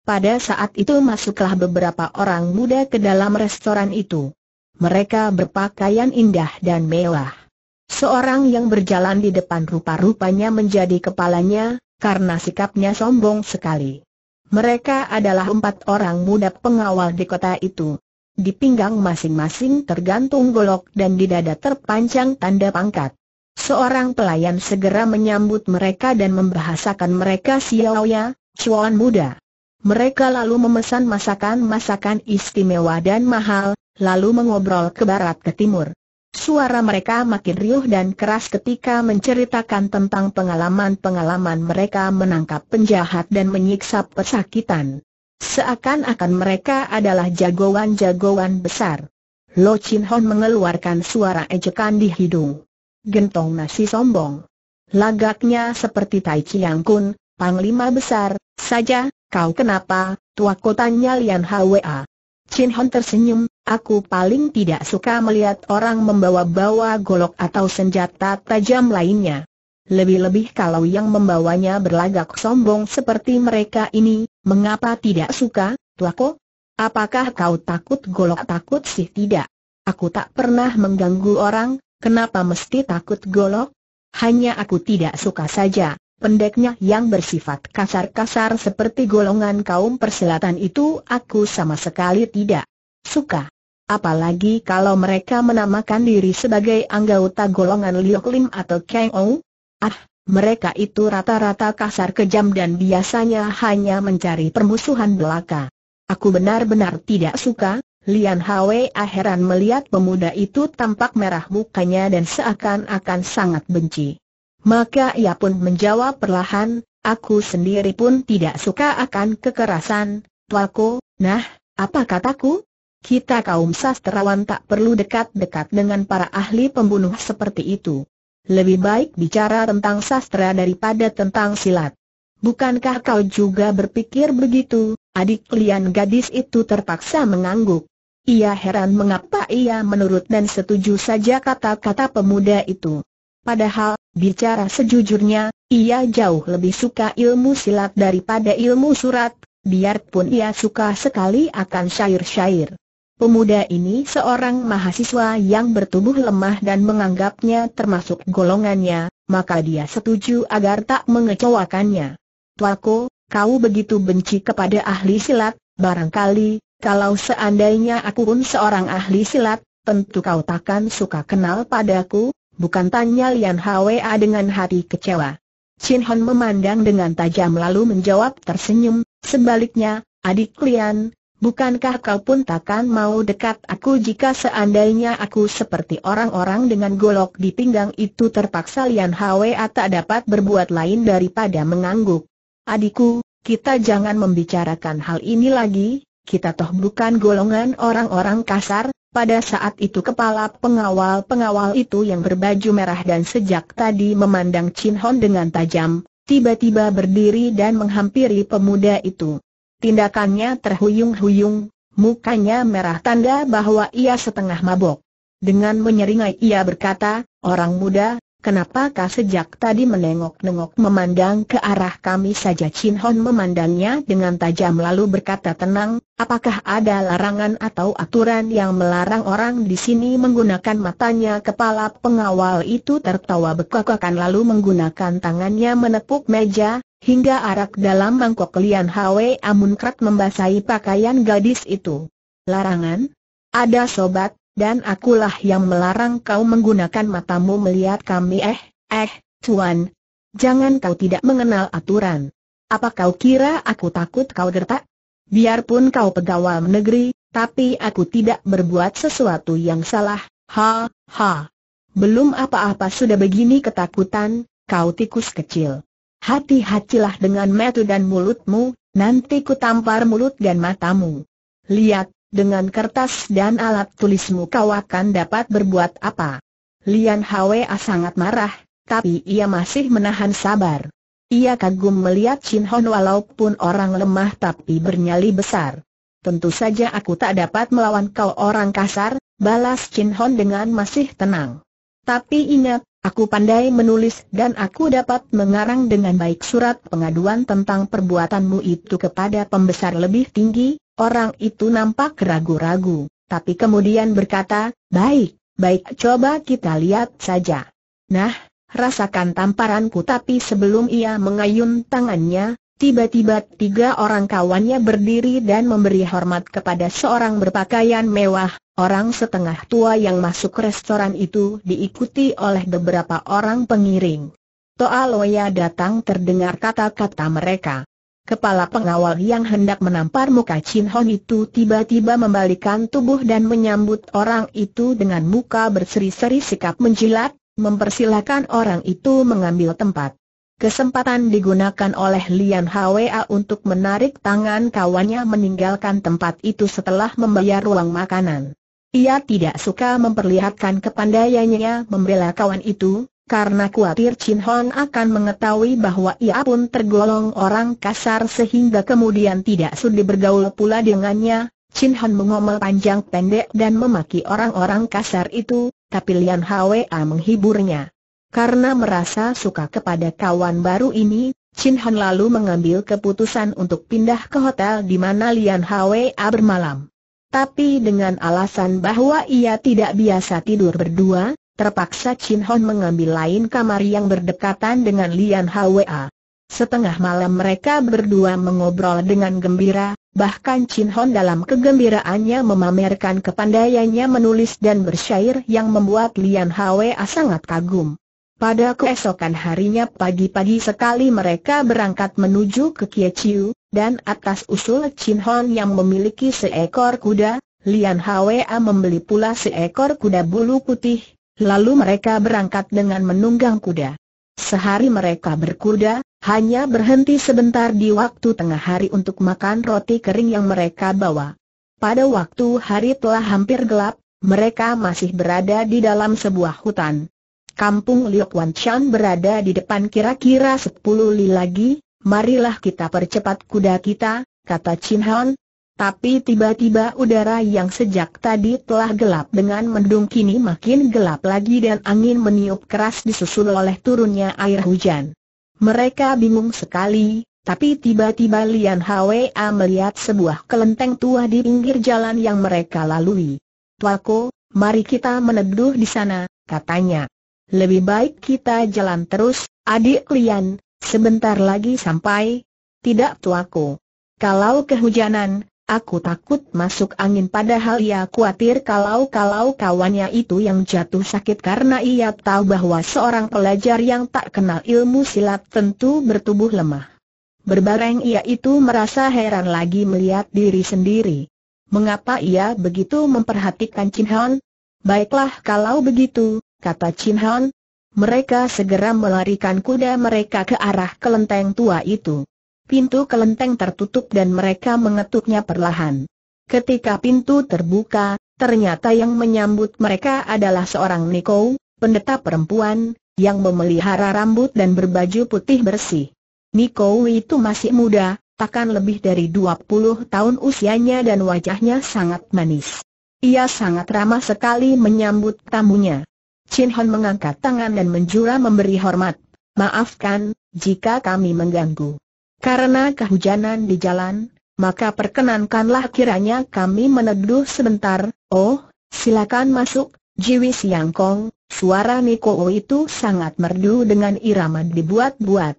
Pada saat itu masuklah beberapa orang muda ke dalam restoran itu. Mereka berpakaian indah dan mewah. Seorang yang berjalan di depan rupa-rupanya menjadi kepalanya, karena sikapnya sombong sekali. Mereka adalah empat orang muda pengawal di kota itu. Di pinggang masing-masing tergantung golok dan di dada terpanjang tanda pangkat. Seorang pelayan segera menyambut mereka dan membahasakan mereka Xiaoya, Chuan muda. Mereka lalu memesan masakan-masakan istimewa dan mahal, lalu mengobrol ke barat ke timur. Suara mereka makin riuh dan keras ketika menceritakan tentang pengalaman-pengalaman mereka menangkap penjahat dan menyiksa pesakitan. Seakan-akan mereka adalah jagoan-jagoan besar. Lo Chin Hon mengeluarkan suara ejekan di hidung. Gentong nasi sombong. Lagaknya seperti Tai Chiang Kun, Panglima besar, saja, kau kenapa, tua kotanya Lian Hwa. Chin Hon tersenyum, aku paling tidak suka melihat orang membawa-bawa golok atau senjata tajam lainnya. Lebih-lebih kalau yang membawanya berlagak sombong seperti mereka ini, mengapa tidak suka, tuako? Apakah kau takut golok takut sih tidak? Aku tak pernah mengganggu orang, kenapa mesti takut golok? Hanya aku tidak suka saja, pendeknya yang bersifat kasar-kasar seperti golongan kaum perselatan itu aku sama sekali tidak suka. Apalagi kalau mereka menamakan diri sebagai anggota golongan Liok Lim atau Kang Ou. Ah, mereka itu rata-rata kasar kejam dan biasanya hanya mencari permusuhan belaka. Aku benar-benar tidak suka, Lian Hwe heran melihat pemuda itu tampak merah mukanya dan seakan-akan sangat benci. Maka ia pun menjawab perlahan, aku sendiri pun tidak suka akan kekerasan, tuaku, nah, apa kataku? Kita kaum sastrawan tak perlu dekat-dekat dengan para ahli pembunuh seperti itu. Lebih baik bicara tentang sastra daripada tentang silat. Bukankah kau juga berpikir begitu? Adik Lian gadis itu terpaksa mengangguk. Ia heran mengapa ia menurut dan setuju saja kata-kata pemuda itu. Padahal, Bicara sejujurnya, ia jauh lebih suka ilmu silat daripada ilmu surat, biarpun ia suka sekali akan syair-syair. Pemuda ini seorang mahasiswa yang bertubuh lemah dan menganggapnya termasuk golongannya, maka dia setuju agar tak mengecewakannya. Tuako, kau begitu benci kepada ahli silat, barangkali, kalau seandainya aku pun seorang ahli silat, tentu kau takkan suka kenal padaku, bukan tanya Lian Hwa dengan hati kecewa. Chin Hon memandang dengan tajam lalu menjawab tersenyum, sebaliknya, adik Lian, bukankah kau pun takkan mau dekat aku jika seandainya aku seperti orang-orang dengan golok di pinggang itu terpaksa Lian Hwa tak dapat berbuat lain daripada mengangguk. Adikku, kita jangan membicarakan hal ini lagi, kita toh bukan golongan orang-orang kasar, pada saat itu kepala pengawal-pengawal itu yang berbaju merah dan sejak tadi memandang Chin Hon dengan tajam, tiba-tiba berdiri dan menghampiri pemuda itu. Tindakannya terhuyung-huyung, mukanya merah tanda bahwa ia setengah mabok. Dengan menyeringai ia berkata, orang muda, Kenapakah sejak tadi menengok-nengok memandang ke arah kami saja Chin Hon memandangnya dengan tajam lalu berkata tenang, apakah ada larangan atau aturan yang melarang orang di sini menggunakan matanya kepala pengawal itu tertawa bekakakan lalu menggunakan tangannya menepuk meja, hingga arak dalam mangkok lian Hwe Amunkrat membasahi pakaian gadis itu. Larangan? Ada sobat, dan akulah yang melarang kau menggunakan matamu melihat kami eh, eh, tuan. Jangan kau tidak mengenal aturan. Apa kau kira aku takut kau gertak? Biarpun kau pegawai negeri, tapi aku tidak berbuat sesuatu yang salah, ha, ha. Belum apa-apa sudah begini ketakutan, kau tikus kecil. Hati-hatilah dengan metu dan mulutmu, nanti ku tampar mulut dan matamu. Lihat, dengan kertas dan alat tulismu kau akan dapat berbuat apa. Lian Hwa sangat marah, tapi ia masih menahan sabar. Ia kagum melihat Chin Hon walaupun orang lemah tapi bernyali besar. Tentu saja aku tak dapat melawan kau orang kasar, balas Chin Hon dengan masih tenang. Tapi ingat, Aku pandai menulis dan aku dapat mengarang dengan baik surat pengaduan tentang perbuatanmu itu kepada pembesar lebih tinggi, orang itu nampak ragu-ragu, tapi kemudian berkata, baik, baik coba kita lihat saja. Nah, rasakan tamparanku tapi sebelum ia mengayun tangannya, Tiba-tiba tiga orang kawannya berdiri dan memberi hormat kepada seorang berpakaian mewah, orang setengah tua yang masuk restoran itu diikuti oleh beberapa orang pengiring. Toa Loya datang terdengar kata-kata mereka. Kepala pengawal yang hendak menampar muka Chin Hon itu tiba-tiba membalikan tubuh dan menyambut orang itu dengan muka berseri-seri sikap menjilat, mempersilahkan orang itu mengambil tempat. Kesempatan digunakan oleh Lian Hwa untuk menarik tangan kawannya meninggalkan tempat itu setelah membayar ruang makanan. Ia tidak suka memperlihatkan kepandaiannya membela kawan itu, karena khawatir Chin Hon akan mengetahui bahwa ia pun tergolong orang kasar sehingga kemudian tidak sudi bergaul pula dengannya. Chin Hon mengomel panjang pendek dan memaki orang-orang kasar itu, tapi Lian Hwa menghiburnya. Karena merasa suka kepada kawan baru ini, Chin Han lalu mengambil keputusan untuk pindah ke hotel di mana Lian Hwa bermalam. Tapi dengan alasan bahwa ia tidak biasa tidur berdua, terpaksa Chin Han mengambil lain kamar yang berdekatan dengan Lian Hwa. Setengah malam mereka berdua mengobrol dengan gembira, bahkan Chin Han dalam kegembiraannya memamerkan kepandaiannya menulis dan bersyair yang membuat Lian Hwa sangat kagum. Pada keesokan harinya pagi-pagi sekali mereka berangkat menuju ke Kieciu, dan atas usul Chin Hon yang memiliki seekor kuda, Lian Hwa membeli pula seekor kuda bulu putih, lalu mereka berangkat dengan menunggang kuda. Sehari mereka berkuda, hanya berhenti sebentar di waktu tengah hari untuk makan roti kering yang mereka bawa. Pada waktu hari telah hampir gelap, mereka masih berada di dalam sebuah hutan. Kampung Liok Wan Chan berada di depan kira-kira sepuluh li lagi, marilah kita percepat kuda kita, kata Chin Han. Tapi tiba-tiba udara yang sejak tadi telah gelap dengan mendung kini makin gelap lagi dan angin meniup keras disusul oleh turunnya air hujan. Mereka bingung sekali, tapi tiba-tiba Lian Hwa melihat sebuah kelenteng tua di pinggir jalan yang mereka lalui. Tuako, mari kita meneduh di sana, katanya. Lebih baik kita jalan terus, adik Lian, sebentar lagi sampai. Tidak tuaku. Kalau kehujanan, aku takut masuk angin padahal ia khawatir kalau-kalau kawannya itu yang jatuh sakit karena ia tahu bahwa seorang pelajar yang tak kenal ilmu silat tentu bertubuh lemah. Berbareng ia itu merasa heran lagi melihat diri sendiri. Mengapa ia begitu memperhatikan Chin Hon? Baiklah kalau begitu, kata Chin Hon. Mereka segera melarikan kuda mereka ke arah kelenteng tua itu. Pintu kelenteng tertutup dan mereka mengetuknya perlahan. Ketika pintu terbuka, ternyata yang menyambut mereka adalah seorang Niko, pendeta perempuan, yang memelihara rambut dan berbaju putih bersih. Niko itu masih muda, takkan lebih dari 20 tahun usianya dan wajahnya sangat manis. Ia sangat ramah sekali menyambut tamunya. Chin Hon mengangkat tangan dan menjura memberi hormat. Maafkan, jika kami mengganggu. Karena kehujanan di jalan, maka perkenankanlah kiranya kami meneduh sebentar. Oh, silakan masuk, Jiwi Siang Kong. Suara Niko O itu sangat merdu dengan irama dibuat-buat.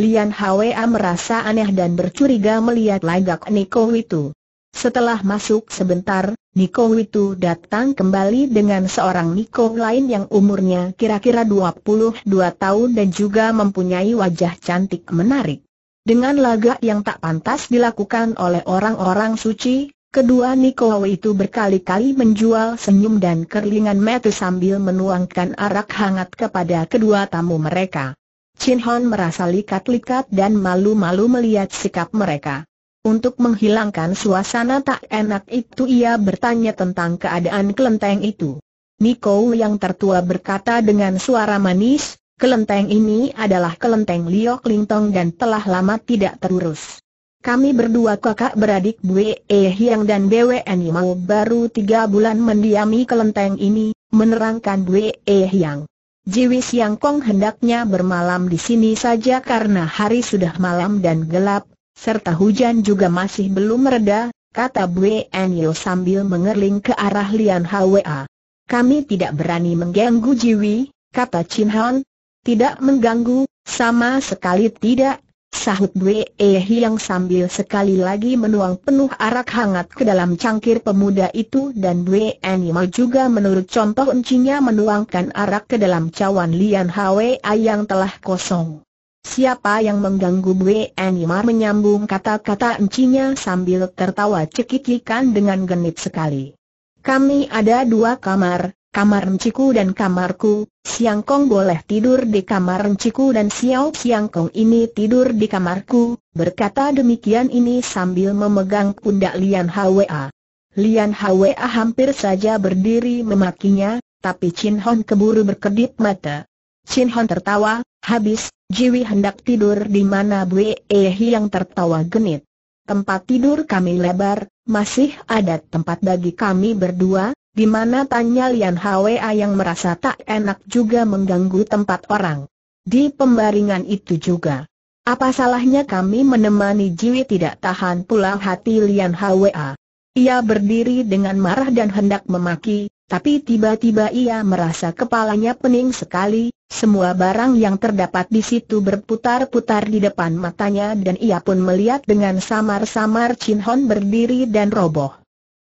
Lian Hwa merasa aneh dan bercuriga melihat lagak Niko itu. Setelah masuk sebentar, Niko itu datang kembali dengan seorang Niko lain yang umurnya kira-kira 22 tahun dan juga mempunyai wajah cantik menarik. Dengan lagak yang tak pantas dilakukan oleh orang-orang suci, kedua Niko itu berkali-kali menjual senyum dan kerlingan metu sambil menuangkan arak hangat kepada kedua tamu mereka. Chin Hon merasa likat-likat dan malu-malu melihat sikap mereka. Untuk menghilangkan suasana tak enak itu ia bertanya tentang keadaan kelenteng itu. Niko yang tertua berkata dengan suara manis, kelenteng ini adalah kelenteng Liok Klingtong dan telah lama tidak terurus. Kami berdua kakak beradik Bwe e dan Bwe Animal baru tiga bulan mendiami kelenteng ini, menerangkan Bwe e Hiang. Jiwi Siang Kong hendaknya bermalam di sini saja karena hari sudah malam dan gelap, serta hujan juga masih belum mereda, kata Bue Anil sambil mengerling ke arah Lian Hwa. Kami tidak berani mengganggu Jiwi, kata Chin Han. Tidak mengganggu, sama sekali tidak, sahut Bue Eh yang sambil sekali lagi menuang penuh arak hangat ke dalam cangkir pemuda itu dan Bue Anil juga menurut contoh encinya menuangkan arak ke dalam cawan Lian Hwa yang telah kosong. Siapa yang mengganggu Bwe Animar menyambung kata-kata encinya sambil tertawa cekikikan dengan genit sekali. Kami ada dua kamar, kamar enciku dan kamarku, Siang Kong boleh tidur di kamar enciku dan Xiao Siang Kong ini tidur di kamarku, berkata demikian ini sambil memegang pundak Lian Hwa. Lian Hwa hampir saja berdiri memakinya, tapi Chin Hon keburu berkedip mata. Chin Hon tertawa, habis, Jiwi hendak tidur di mana Bu Ehi yang tertawa genit. Tempat tidur kami lebar, masih ada tempat bagi kami berdua, di mana tanya Lian Hwa yang merasa tak enak juga mengganggu tempat orang. Di pembaringan itu juga. Apa salahnya kami menemani Jiwi tidak tahan pula hati Lian Hwa. Ia berdiri dengan marah dan hendak memaki, tapi tiba-tiba ia merasa kepalanya pening sekali, semua barang yang terdapat di situ berputar-putar di depan matanya dan ia pun melihat dengan samar-samar Chin Hon berdiri dan roboh.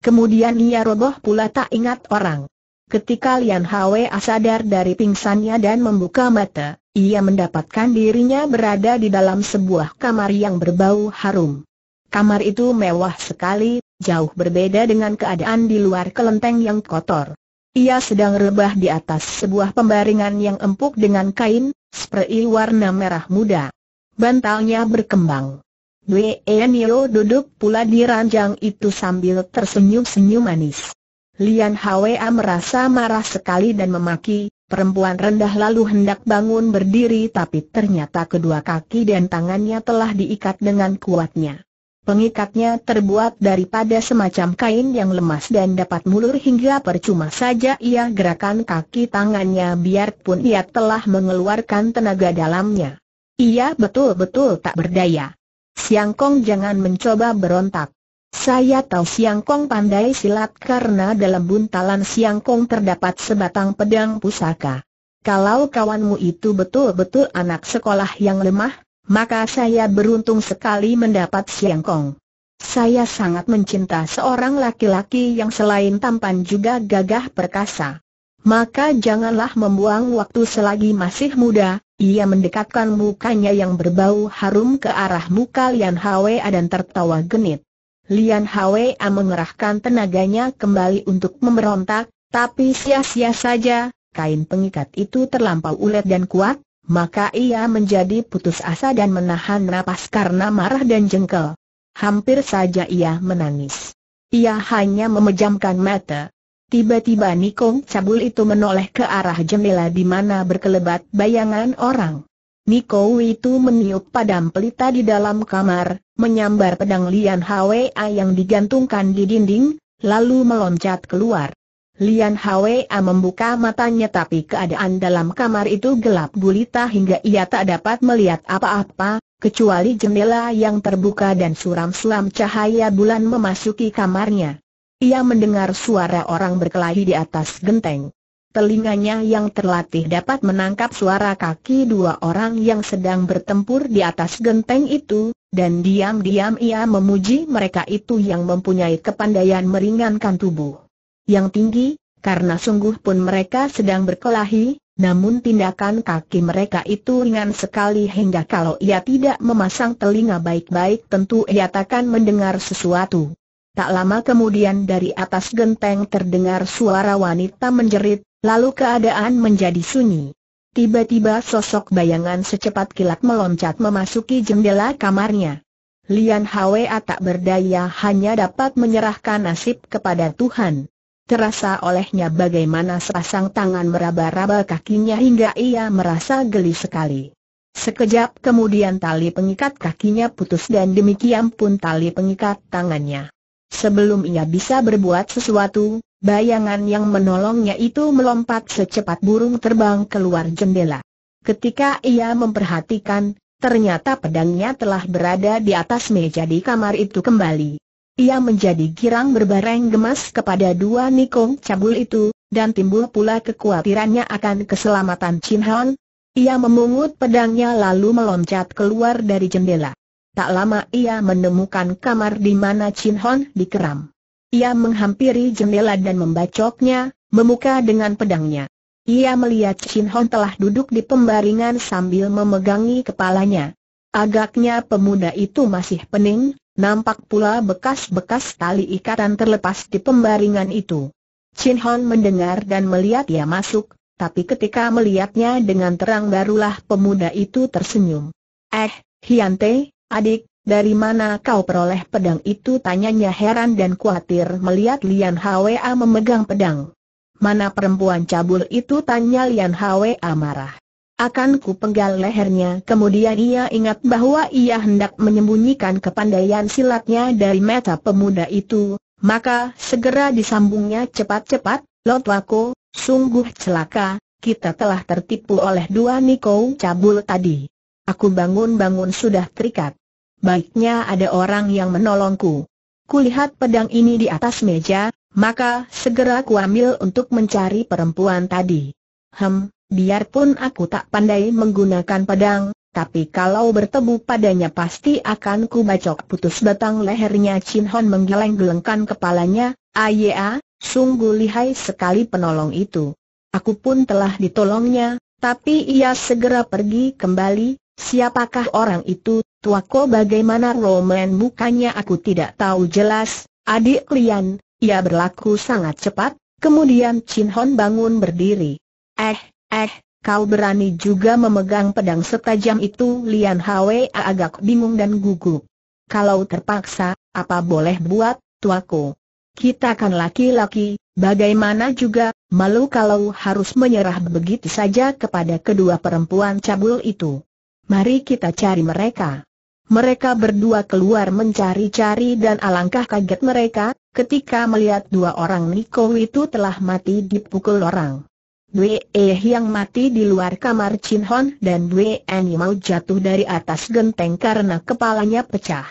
Kemudian ia roboh pula tak ingat orang. Ketika Lian Hwe sadar dari pingsannya dan membuka mata, ia mendapatkan dirinya berada di dalam sebuah kamar yang berbau harum. Kamar itu mewah sekali, jauh berbeda dengan keadaan di luar kelenteng yang kotor. Ia sedang rebah di atas sebuah pembaringan yang empuk dengan kain, spray warna merah muda. Bantalnya berkembang. Dwee Enio duduk pula di ranjang itu sambil tersenyum-senyum manis. Lian Hwa merasa marah sekali dan memaki, perempuan rendah lalu hendak bangun berdiri tapi ternyata kedua kaki dan tangannya telah diikat dengan kuatnya. Pengikatnya terbuat daripada semacam kain yang lemas dan dapat mulur hingga percuma saja ia gerakan kaki tangannya biarpun ia telah mengeluarkan tenaga dalamnya. Ia betul-betul tak berdaya. Siang Kong jangan mencoba berontak. Saya tahu Siang Kong pandai silat karena dalam buntalan Siang Kong terdapat sebatang pedang pusaka. Kalau kawanmu itu betul-betul anak sekolah yang lemah, maka saya beruntung sekali mendapat Siang Kong. Saya sangat mencinta seorang laki-laki yang selain tampan juga gagah perkasa. Maka janganlah membuang waktu selagi masih muda, ia mendekatkan mukanya yang berbau harum ke arah muka Lian Hwa dan tertawa genit. Lian Hwa mengerahkan tenaganya kembali untuk memberontak, tapi sia-sia saja, kain pengikat itu terlampau ulet dan kuat, maka ia menjadi putus asa dan menahan napas karena marah dan jengkel. Hampir saja ia menangis. Ia hanya memejamkan mata. Tiba-tiba Nikong Cabul itu menoleh ke arah jendela di mana berkelebat bayangan orang. Niko itu meniup padam pelita di dalam kamar, menyambar pedang Lian Hwa yang digantungkan di dinding, lalu meloncat keluar. Lian Hwa membuka matanya tapi keadaan dalam kamar itu gelap gulita hingga ia tak dapat melihat apa-apa, kecuali jendela yang terbuka dan suram-suram cahaya bulan memasuki kamarnya. Ia mendengar suara orang berkelahi di atas genteng. Telinganya yang terlatih dapat menangkap suara kaki dua orang yang sedang bertempur di atas genteng itu, dan diam-diam ia memuji mereka itu yang mempunyai kepandaian meringankan tubuh yang tinggi, karena sungguh pun mereka sedang berkelahi, namun tindakan kaki mereka itu ringan sekali hingga kalau ia tidak memasang telinga baik-baik tentu ia takkan mendengar sesuatu. Tak lama kemudian dari atas genteng terdengar suara wanita menjerit, lalu keadaan menjadi sunyi. Tiba-tiba sosok bayangan secepat kilat meloncat memasuki jendela kamarnya. Lian Hwa tak berdaya hanya dapat menyerahkan nasib kepada Tuhan terasa olehnya bagaimana sepasang tangan meraba-raba kakinya hingga ia merasa geli sekali. Sekejap kemudian tali pengikat kakinya putus dan demikian pun tali pengikat tangannya. Sebelum ia bisa berbuat sesuatu, bayangan yang menolongnya itu melompat secepat burung terbang keluar jendela. Ketika ia memperhatikan, ternyata pedangnya telah berada di atas meja di kamar itu kembali. Ia menjadi girang berbareng gemas kepada dua nikong cabul itu, dan timbul pula kekhawatirannya akan keselamatan Chin Hon. Ia memungut pedangnya lalu meloncat keluar dari jendela. Tak lama ia menemukan kamar di mana Chin Hon dikeram. Ia menghampiri jendela dan membacoknya, memuka dengan pedangnya. Ia melihat Chin Hon telah duduk di pembaringan sambil memegangi kepalanya. Agaknya pemuda itu masih pening, Nampak pula bekas-bekas tali ikatan terlepas di pembaringan itu. Chin Hon mendengar dan melihat ia masuk, tapi ketika melihatnya dengan terang barulah pemuda itu tersenyum. Eh, Hyante, adik, dari mana kau peroleh pedang itu? Tanyanya heran dan khawatir melihat Lian Hwa memegang pedang. Mana perempuan cabul itu? Tanya Lian Hwa marah. Akan ku penggal lehernya. Kemudian ia ingat bahwa ia hendak menyembunyikan kepandaian silatnya dari mata pemuda itu, maka segera disambungnya cepat-cepat, Lotwako, sungguh celaka, kita telah tertipu oleh dua Niko cabul tadi. Aku bangun-bangun sudah terikat. Baiknya ada orang yang menolongku. Kulihat pedang ini di atas meja, maka segera kuambil untuk mencari perempuan tadi. Hem, Biarpun aku tak pandai menggunakan pedang, tapi kalau bertemu padanya pasti akan kubacok putus batang lehernya Chin Hon menggeleng-gelengkan kepalanya, Ayea, sungguh lihai sekali penolong itu. Aku pun telah ditolongnya, tapi ia segera pergi kembali, siapakah orang itu, Tua tuako bagaimana Roman mukanya aku tidak tahu jelas, adik Lian, ia berlaku sangat cepat, kemudian Chin Hon bangun berdiri. Eh, Eh, kau berani juga memegang pedang setajam itu Lian Hwa agak bingung dan gugup. Kalau terpaksa, apa boleh buat, tuaku? Kita kan laki-laki, bagaimana juga, malu kalau harus menyerah begitu saja kepada kedua perempuan cabul itu. Mari kita cari mereka. Mereka berdua keluar mencari-cari dan alangkah kaget mereka, ketika melihat dua orang Niko itu telah mati dipukul orang. Bwe yang mati di luar kamar Chin Hon dan Bwe Anyi mau jatuh dari atas genteng karena kepalanya pecah.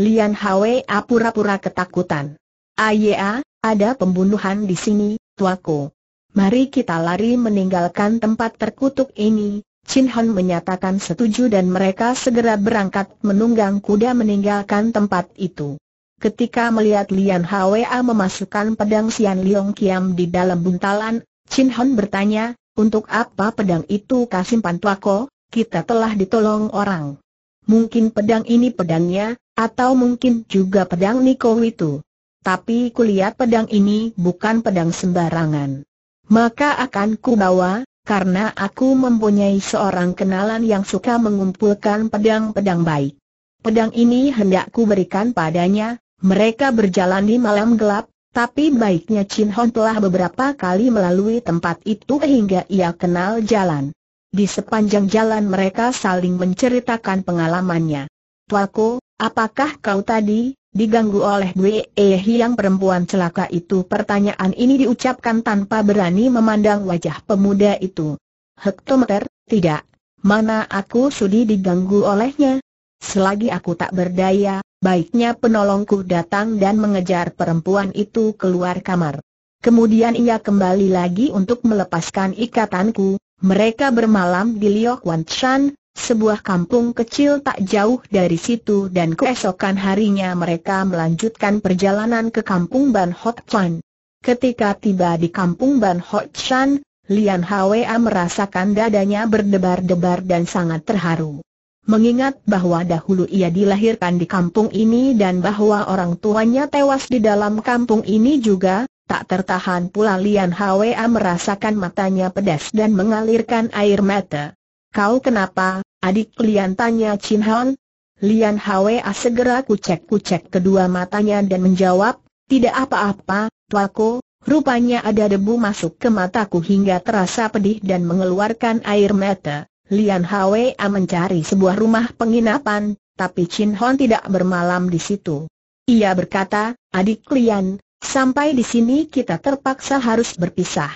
Lian Hwe pura-pura ketakutan. Ayea, ada pembunuhan di sini, tuaku. Mari kita lari meninggalkan tempat terkutuk ini. Chin Hon menyatakan setuju dan mereka segera berangkat menunggang kuda meninggalkan tempat itu. Ketika melihat Lian Hwa memasukkan pedang Sian Liong Kiam di dalam buntalan, Chin Hon bertanya, untuk apa pedang itu tua ko? kita telah ditolong orang. Mungkin pedang ini pedangnya, atau mungkin juga pedang Niko itu. Tapi kulihat pedang ini bukan pedang sembarangan. Maka akan ku bawa, karena aku mempunyai seorang kenalan yang suka mengumpulkan pedang-pedang baik. Pedang ini hendak ku berikan padanya, mereka berjalan di malam gelap, tapi baiknya Chin Hon telah beberapa kali melalui tempat itu hingga ia kenal jalan. Di sepanjang jalan mereka saling menceritakan pengalamannya. Tuaku, apakah kau tadi, diganggu oleh Eh, yang perempuan celaka itu? Pertanyaan ini diucapkan tanpa berani memandang wajah pemuda itu. Hektometer, tidak. Mana aku sudi diganggu olehnya? Selagi aku tak berdaya, baiknya penolongku datang dan mengejar perempuan itu keluar kamar. Kemudian ia kembali lagi untuk melepaskan ikatanku, mereka bermalam di Liok Wan Chan, sebuah kampung kecil tak jauh dari situ dan keesokan harinya mereka melanjutkan perjalanan ke kampung Ban Hot Chan. Ketika tiba di kampung Ban Hot Chan, Lian Hwa merasakan dadanya berdebar-debar dan sangat terharu mengingat bahwa dahulu ia dilahirkan di kampung ini dan bahwa orang tuanya tewas di dalam kampung ini juga, tak tertahan pula Lian Hwa merasakan matanya pedas dan mengalirkan air mata. Kau kenapa, adik Lian tanya Chin Hon? Lian Hwa segera kucek-kucek kedua matanya dan menjawab, tidak apa-apa, tuaku, rupanya ada debu masuk ke mataku hingga terasa pedih dan mengeluarkan air mata. Lian Hwa mencari sebuah rumah penginapan, tapi Chin Hon tidak bermalam di situ. Ia berkata, adik Lian, sampai di sini kita terpaksa harus berpisah.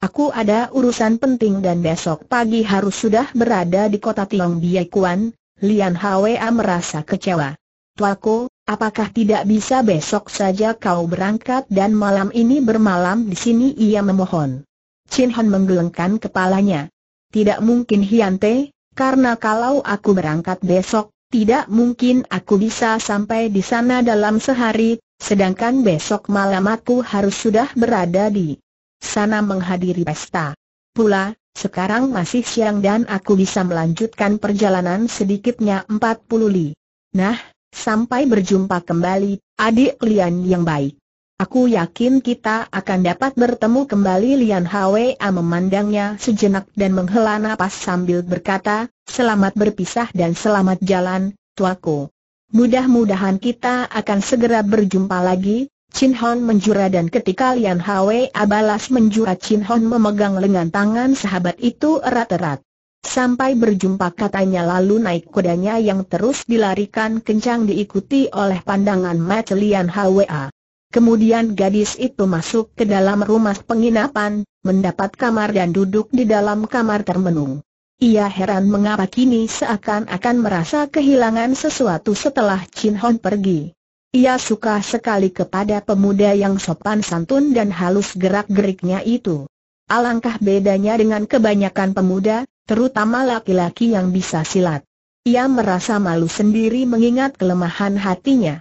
Aku ada urusan penting dan besok pagi harus sudah berada di kota Tiong Biai Kuan, Lian Hwa merasa kecewa. Tuaku, apakah tidak bisa besok saja kau berangkat dan malam ini bermalam di sini ia memohon. Chin Hon menggelengkan kepalanya tidak mungkin Hyante, karena kalau aku berangkat besok, tidak mungkin aku bisa sampai di sana dalam sehari, sedangkan besok malam aku harus sudah berada di sana menghadiri pesta. Pula, sekarang masih siang dan aku bisa melanjutkan perjalanan sedikitnya empat puluh li. Nah, sampai berjumpa kembali, adik Lian yang baik. Aku yakin kita akan dapat bertemu kembali Lian Hwa memandangnya sejenak dan menghela napas sambil berkata, selamat berpisah dan selamat jalan, tuaku. Mudah-mudahan kita akan segera berjumpa lagi, Chin Hon menjura dan ketika Lian Hwa balas menjura Chin Hon memegang lengan tangan sahabat itu erat-erat. Sampai berjumpa katanya lalu naik kudanya yang terus dilarikan kencang diikuti oleh pandangan Matt Lian Hwa. Kemudian gadis itu masuk ke dalam rumah penginapan, mendapat kamar dan duduk di dalam kamar termenung. Ia heran mengapa kini seakan-akan merasa kehilangan sesuatu setelah Chin Hon pergi. Ia suka sekali kepada pemuda yang sopan santun dan halus gerak-geriknya itu. Alangkah bedanya dengan kebanyakan pemuda, terutama laki-laki yang bisa silat. Ia merasa malu sendiri mengingat kelemahan hatinya.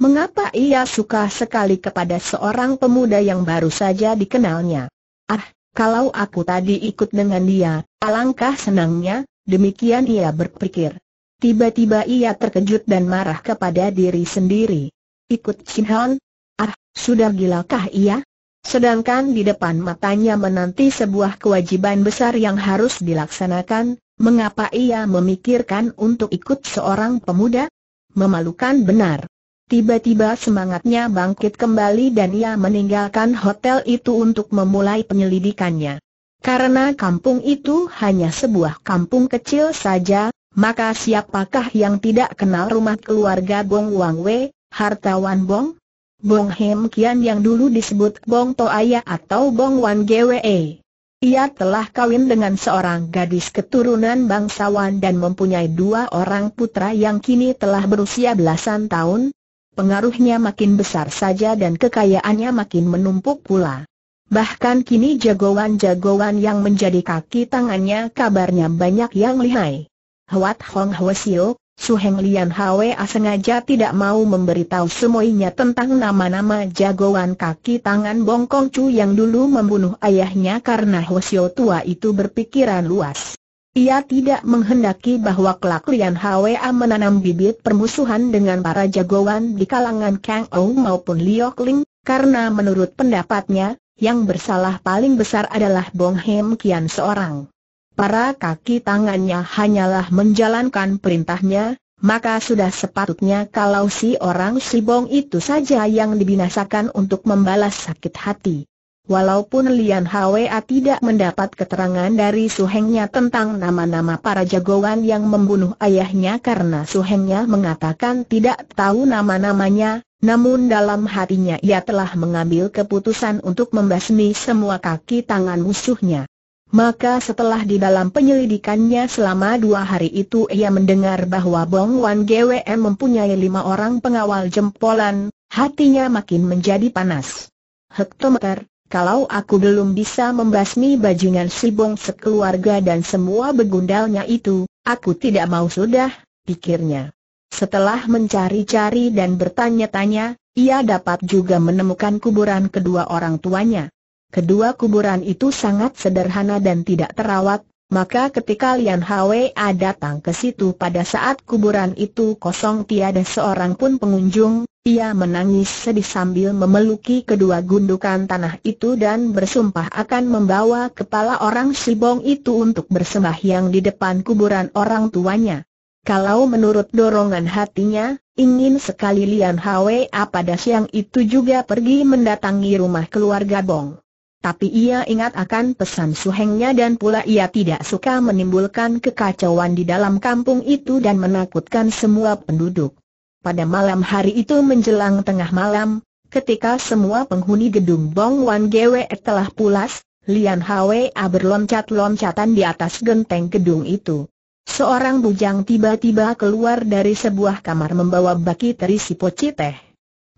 Mengapa ia suka sekali kepada seorang pemuda yang baru saja dikenalnya? Ah, kalau aku tadi ikut dengan dia, alangkah senangnya, demikian ia berpikir. Tiba-tiba ia terkejut dan marah kepada diri sendiri. Ikut Chin Han? Ah, sudah gilakah ia? Sedangkan di depan matanya menanti sebuah kewajiban besar yang harus dilaksanakan, mengapa ia memikirkan untuk ikut seorang pemuda? Memalukan benar. Tiba-tiba semangatnya bangkit kembali dan ia meninggalkan hotel itu untuk memulai penyelidikannya. Karena kampung itu hanya sebuah kampung kecil saja, maka siapakah yang tidak kenal rumah keluarga Bong Wang Wei, hartawan Bong? Bong Hem Kian yang dulu disebut Bong Toaya atau Bong Wan Gwe. E. Ia telah kawin dengan seorang gadis keturunan bangsawan dan mempunyai dua orang putra yang kini telah berusia belasan tahun, pengaruhnya makin besar saja dan kekayaannya makin menumpuk pula. Bahkan kini jagoan-jagoan yang menjadi kaki tangannya kabarnya banyak yang lihai. Huat Hong Hwasio, Su Heng Lian Hwa sengaja tidak mau memberitahu semuanya tentang nama-nama jagoan kaki tangan Bongkong Chu yang dulu membunuh ayahnya karena Hwasio tua itu berpikiran luas. Ia tidak menghendaki bahwa kelak Lian Hwa menanam bibit permusuhan dengan para jagoan di kalangan Kang Ou maupun Liok Ling, karena menurut pendapatnya, yang bersalah paling besar adalah Bong Hem Kian seorang. Para kaki tangannya hanyalah menjalankan perintahnya, maka sudah sepatutnya kalau si orang si Bong itu saja yang dibinasakan untuk membalas sakit hati. Walaupun Lian Hwa tidak mendapat keterangan dari suhengnya tentang nama-nama para jagoan yang membunuh ayahnya karena suhengnya mengatakan tidak tahu nama-namanya, namun dalam hatinya ia telah mengambil keputusan untuk membasmi semua kaki tangan musuhnya. Maka setelah di dalam penyelidikannya selama dua hari itu ia mendengar bahwa Bong Wan GWM mempunyai lima orang pengawal jempolan, hatinya makin menjadi panas. Hektometer, kalau aku belum bisa membasmi bajingan si Bong sekeluarga dan semua begundalnya itu, aku tidak mau sudah, pikirnya. Setelah mencari-cari dan bertanya-tanya, ia dapat juga menemukan kuburan kedua orang tuanya. Kedua kuburan itu sangat sederhana dan tidak terawat, maka ketika Lian Hwa datang ke situ pada saat kuburan itu kosong tiada seorang pun pengunjung, ia menangis sedih sambil memeluki kedua gundukan tanah itu dan bersumpah akan membawa kepala orang Sibong itu untuk bersembahyang di depan kuburan orang tuanya. Kalau menurut dorongan hatinya, ingin sekali Lian Hwa pada siang itu juga pergi mendatangi rumah keluarga Bong. Tapi ia ingat akan pesan suhengnya dan pula ia tidak suka menimbulkan kekacauan di dalam kampung itu dan menakutkan semua penduduk. Pada malam hari itu menjelang tengah malam, ketika semua penghuni gedung Bong Wan Gwe telah pulas, Lian A berloncat-loncatan di atas genteng gedung itu. Seorang bujang tiba-tiba keluar dari sebuah kamar membawa baki terisi poci teh.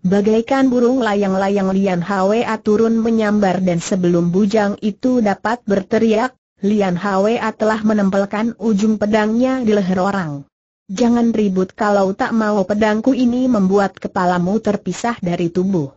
Bagaikan burung layang-layang Lian Hwa turun menyambar dan sebelum bujang itu dapat berteriak, Lian Hwa telah menempelkan ujung pedangnya di leher orang. Jangan ribut kalau tak mau pedangku ini membuat kepalamu terpisah dari tubuh.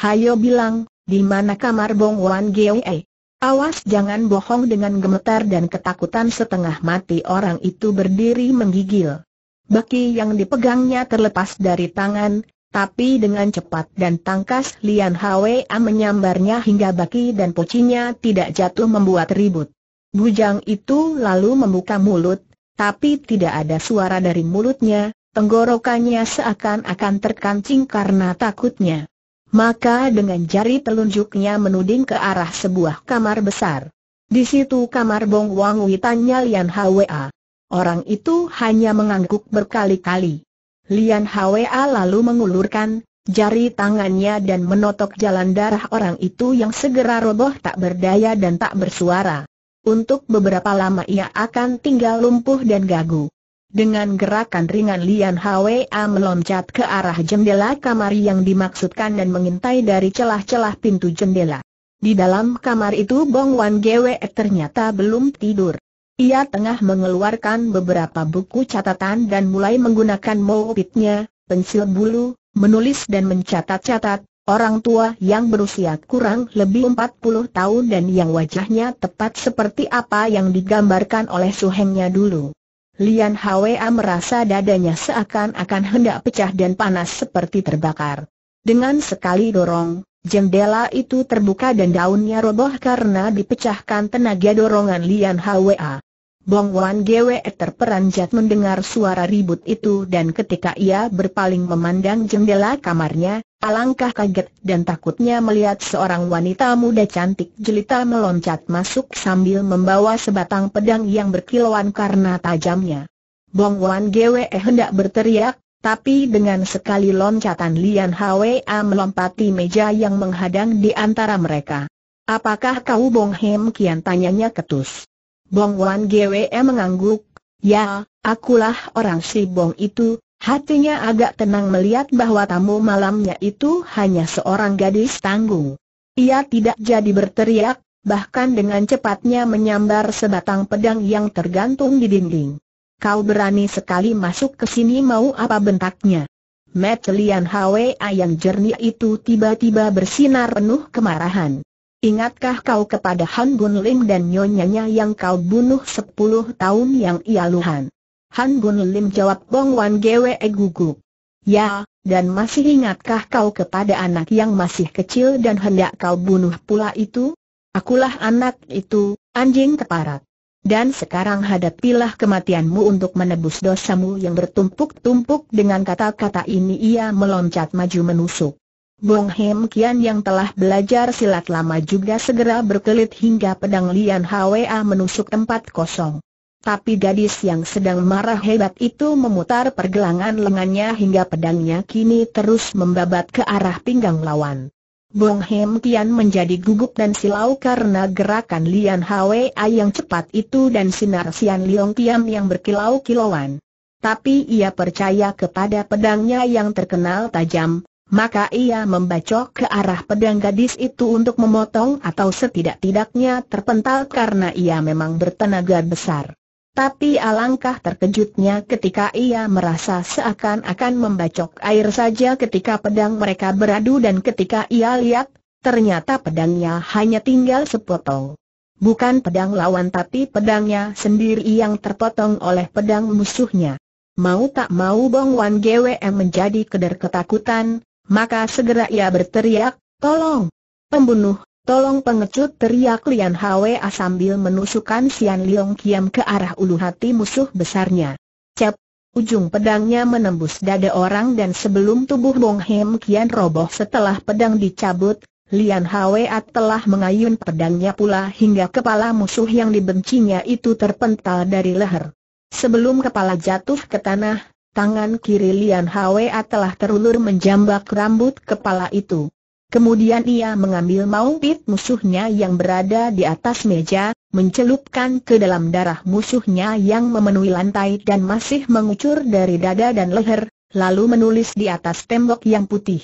Hayo bilang, di mana kamar Bong Wan Gwe? Awas jangan bohong dengan gemetar dan ketakutan setengah mati orang itu berdiri menggigil. Baki yang dipegangnya terlepas dari tangan, tapi dengan cepat dan tangkas Lian Hwa menyambarnya hingga baki dan pocinya tidak jatuh membuat ribut. Bujang itu lalu membuka mulut, tapi tidak ada suara dari mulutnya, tenggorokannya seakan-akan terkancing karena takutnya. Maka dengan jari telunjuknya menuding ke arah sebuah kamar besar. Di situ kamar Bong Wang Witanya Lian Hwa. Orang itu hanya mengangguk berkali-kali. Lian Hwa lalu mengulurkan jari tangannya dan menotok jalan darah orang itu yang segera roboh tak berdaya dan tak bersuara. Untuk beberapa lama ia akan tinggal lumpuh dan gagu. Dengan gerakan ringan Lian Hwa meloncat ke arah jendela kamar yang dimaksudkan dan mengintai dari celah-celah pintu jendela. Di dalam kamar itu Bong Wan Gwe ternyata belum tidur. Ia tengah mengeluarkan beberapa buku catatan dan mulai menggunakan moopitnya, pensil bulu, menulis dan mencatat-catat, orang tua yang berusia kurang lebih 40 tahun dan yang wajahnya tepat seperti apa yang digambarkan oleh suhengnya dulu. Lian Hwa merasa dadanya seakan-akan hendak pecah dan panas seperti terbakar. Dengan sekali dorong, jendela itu terbuka dan daunnya roboh karena dipecahkan tenaga dorongan Lian Hwa. Bong Wan Gwe terperanjat mendengar suara ribut itu dan ketika ia berpaling memandang jendela kamarnya, alangkah kaget dan takutnya melihat seorang wanita muda cantik jelita meloncat masuk sambil membawa sebatang pedang yang berkilauan karena tajamnya. Bong Wan Gwe eh hendak berteriak, tapi dengan sekali loncatan Lian Hwa melompati meja yang menghadang di antara mereka. Apakah kau Bong Hem Kian tanyanya ketus? Bong Wan Gwe mengangguk, ya, akulah orang si Bong itu, hatinya agak tenang melihat bahwa tamu malamnya itu hanya seorang gadis tanggung. Ia tidak jadi berteriak, bahkan dengan cepatnya menyambar sebatang pedang yang tergantung di dinding. Kau berani sekali masuk ke sini mau apa bentaknya? Metelian Lian Hwa yang jernih itu tiba-tiba bersinar penuh kemarahan. Ingatkah kau kepada Han Bun Lim dan nyonyanya yang kau bunuh sepuluh tahun yang ia luhan? Han Bun Lim jawab Bong Wan Gwe gugup. Ya, dan masih ingatkah kau kepada anak yang masih kecil dan hendak kau bunuh pula itu? Akulah anak itu, anjing keparat. Dan sekarang hadapilah kematianmu untuk menebus dosamu yang bertumpuk-tumpuk dengan kata-kata ini ia meloncat maju menusuk. Bong Hem Kian yang telah belajar silat lama juga segera berkelit hingga pedang Lian Hwa menusuk tempat kosong. Tapi gadis yang sedang marah hebat itu memutar pergelangan lengannya hingga pedangnya kini terus membabat ke arah pinggang lawan. Bong Hem Kian menjadi gugup dan silau karena gerakan Lian Hwa yang cepat itu dan sinar Sian Liong Kiam yang berkilau-kilauan. Tapi ia percaya kepada pedangnya yang terkenal tajam, maka ia membacok ke arah pedang gadis itu untuk memotong atau setidak-tidaknya terpental karena ia memang bertenaga besar. Tapi alangkah terkejutnya ketika ia merasa seakan-akan membacok air saja ketika pedang mereka beradu dan ketika ia lihat, ternyata pedangnya hanya tinggal sepotong. Bukan pedang lawan tapi pedangnya sendiri yang terpotong oleh pedang musuhnya. Mau tak mau Bong Wan GWM menjadi keder ketakutan, maka segera ia berteriak, tolong! Pembunuh, tolong pengecut teriak Lian Hwa sambil menusukkan Sian Liong Kiam ke arah ulu hati musuh besarnya. Cep! Ujung pedangnya menembus dada orang dan sebelum tubuh Bong Hem Kian roboh setelah pedang dicabut, Lian Hwa telah mengayun pedangnya pula hingga kepala musuh yang dibencinya itu terpental dari leher. Sebelum kepala jatuh ke tanah, tangan kiri Lian Hwa telah terulur menjambak rambut kepala itu. Kemudian ia mengambil maupit musuhnya yang berada di atas meja, mencelupkan ke dalam darah musuhnya yang memenuhi lantai dan masih mengucur dari dada dan leher, lalu menulis di atas tembok yang putih.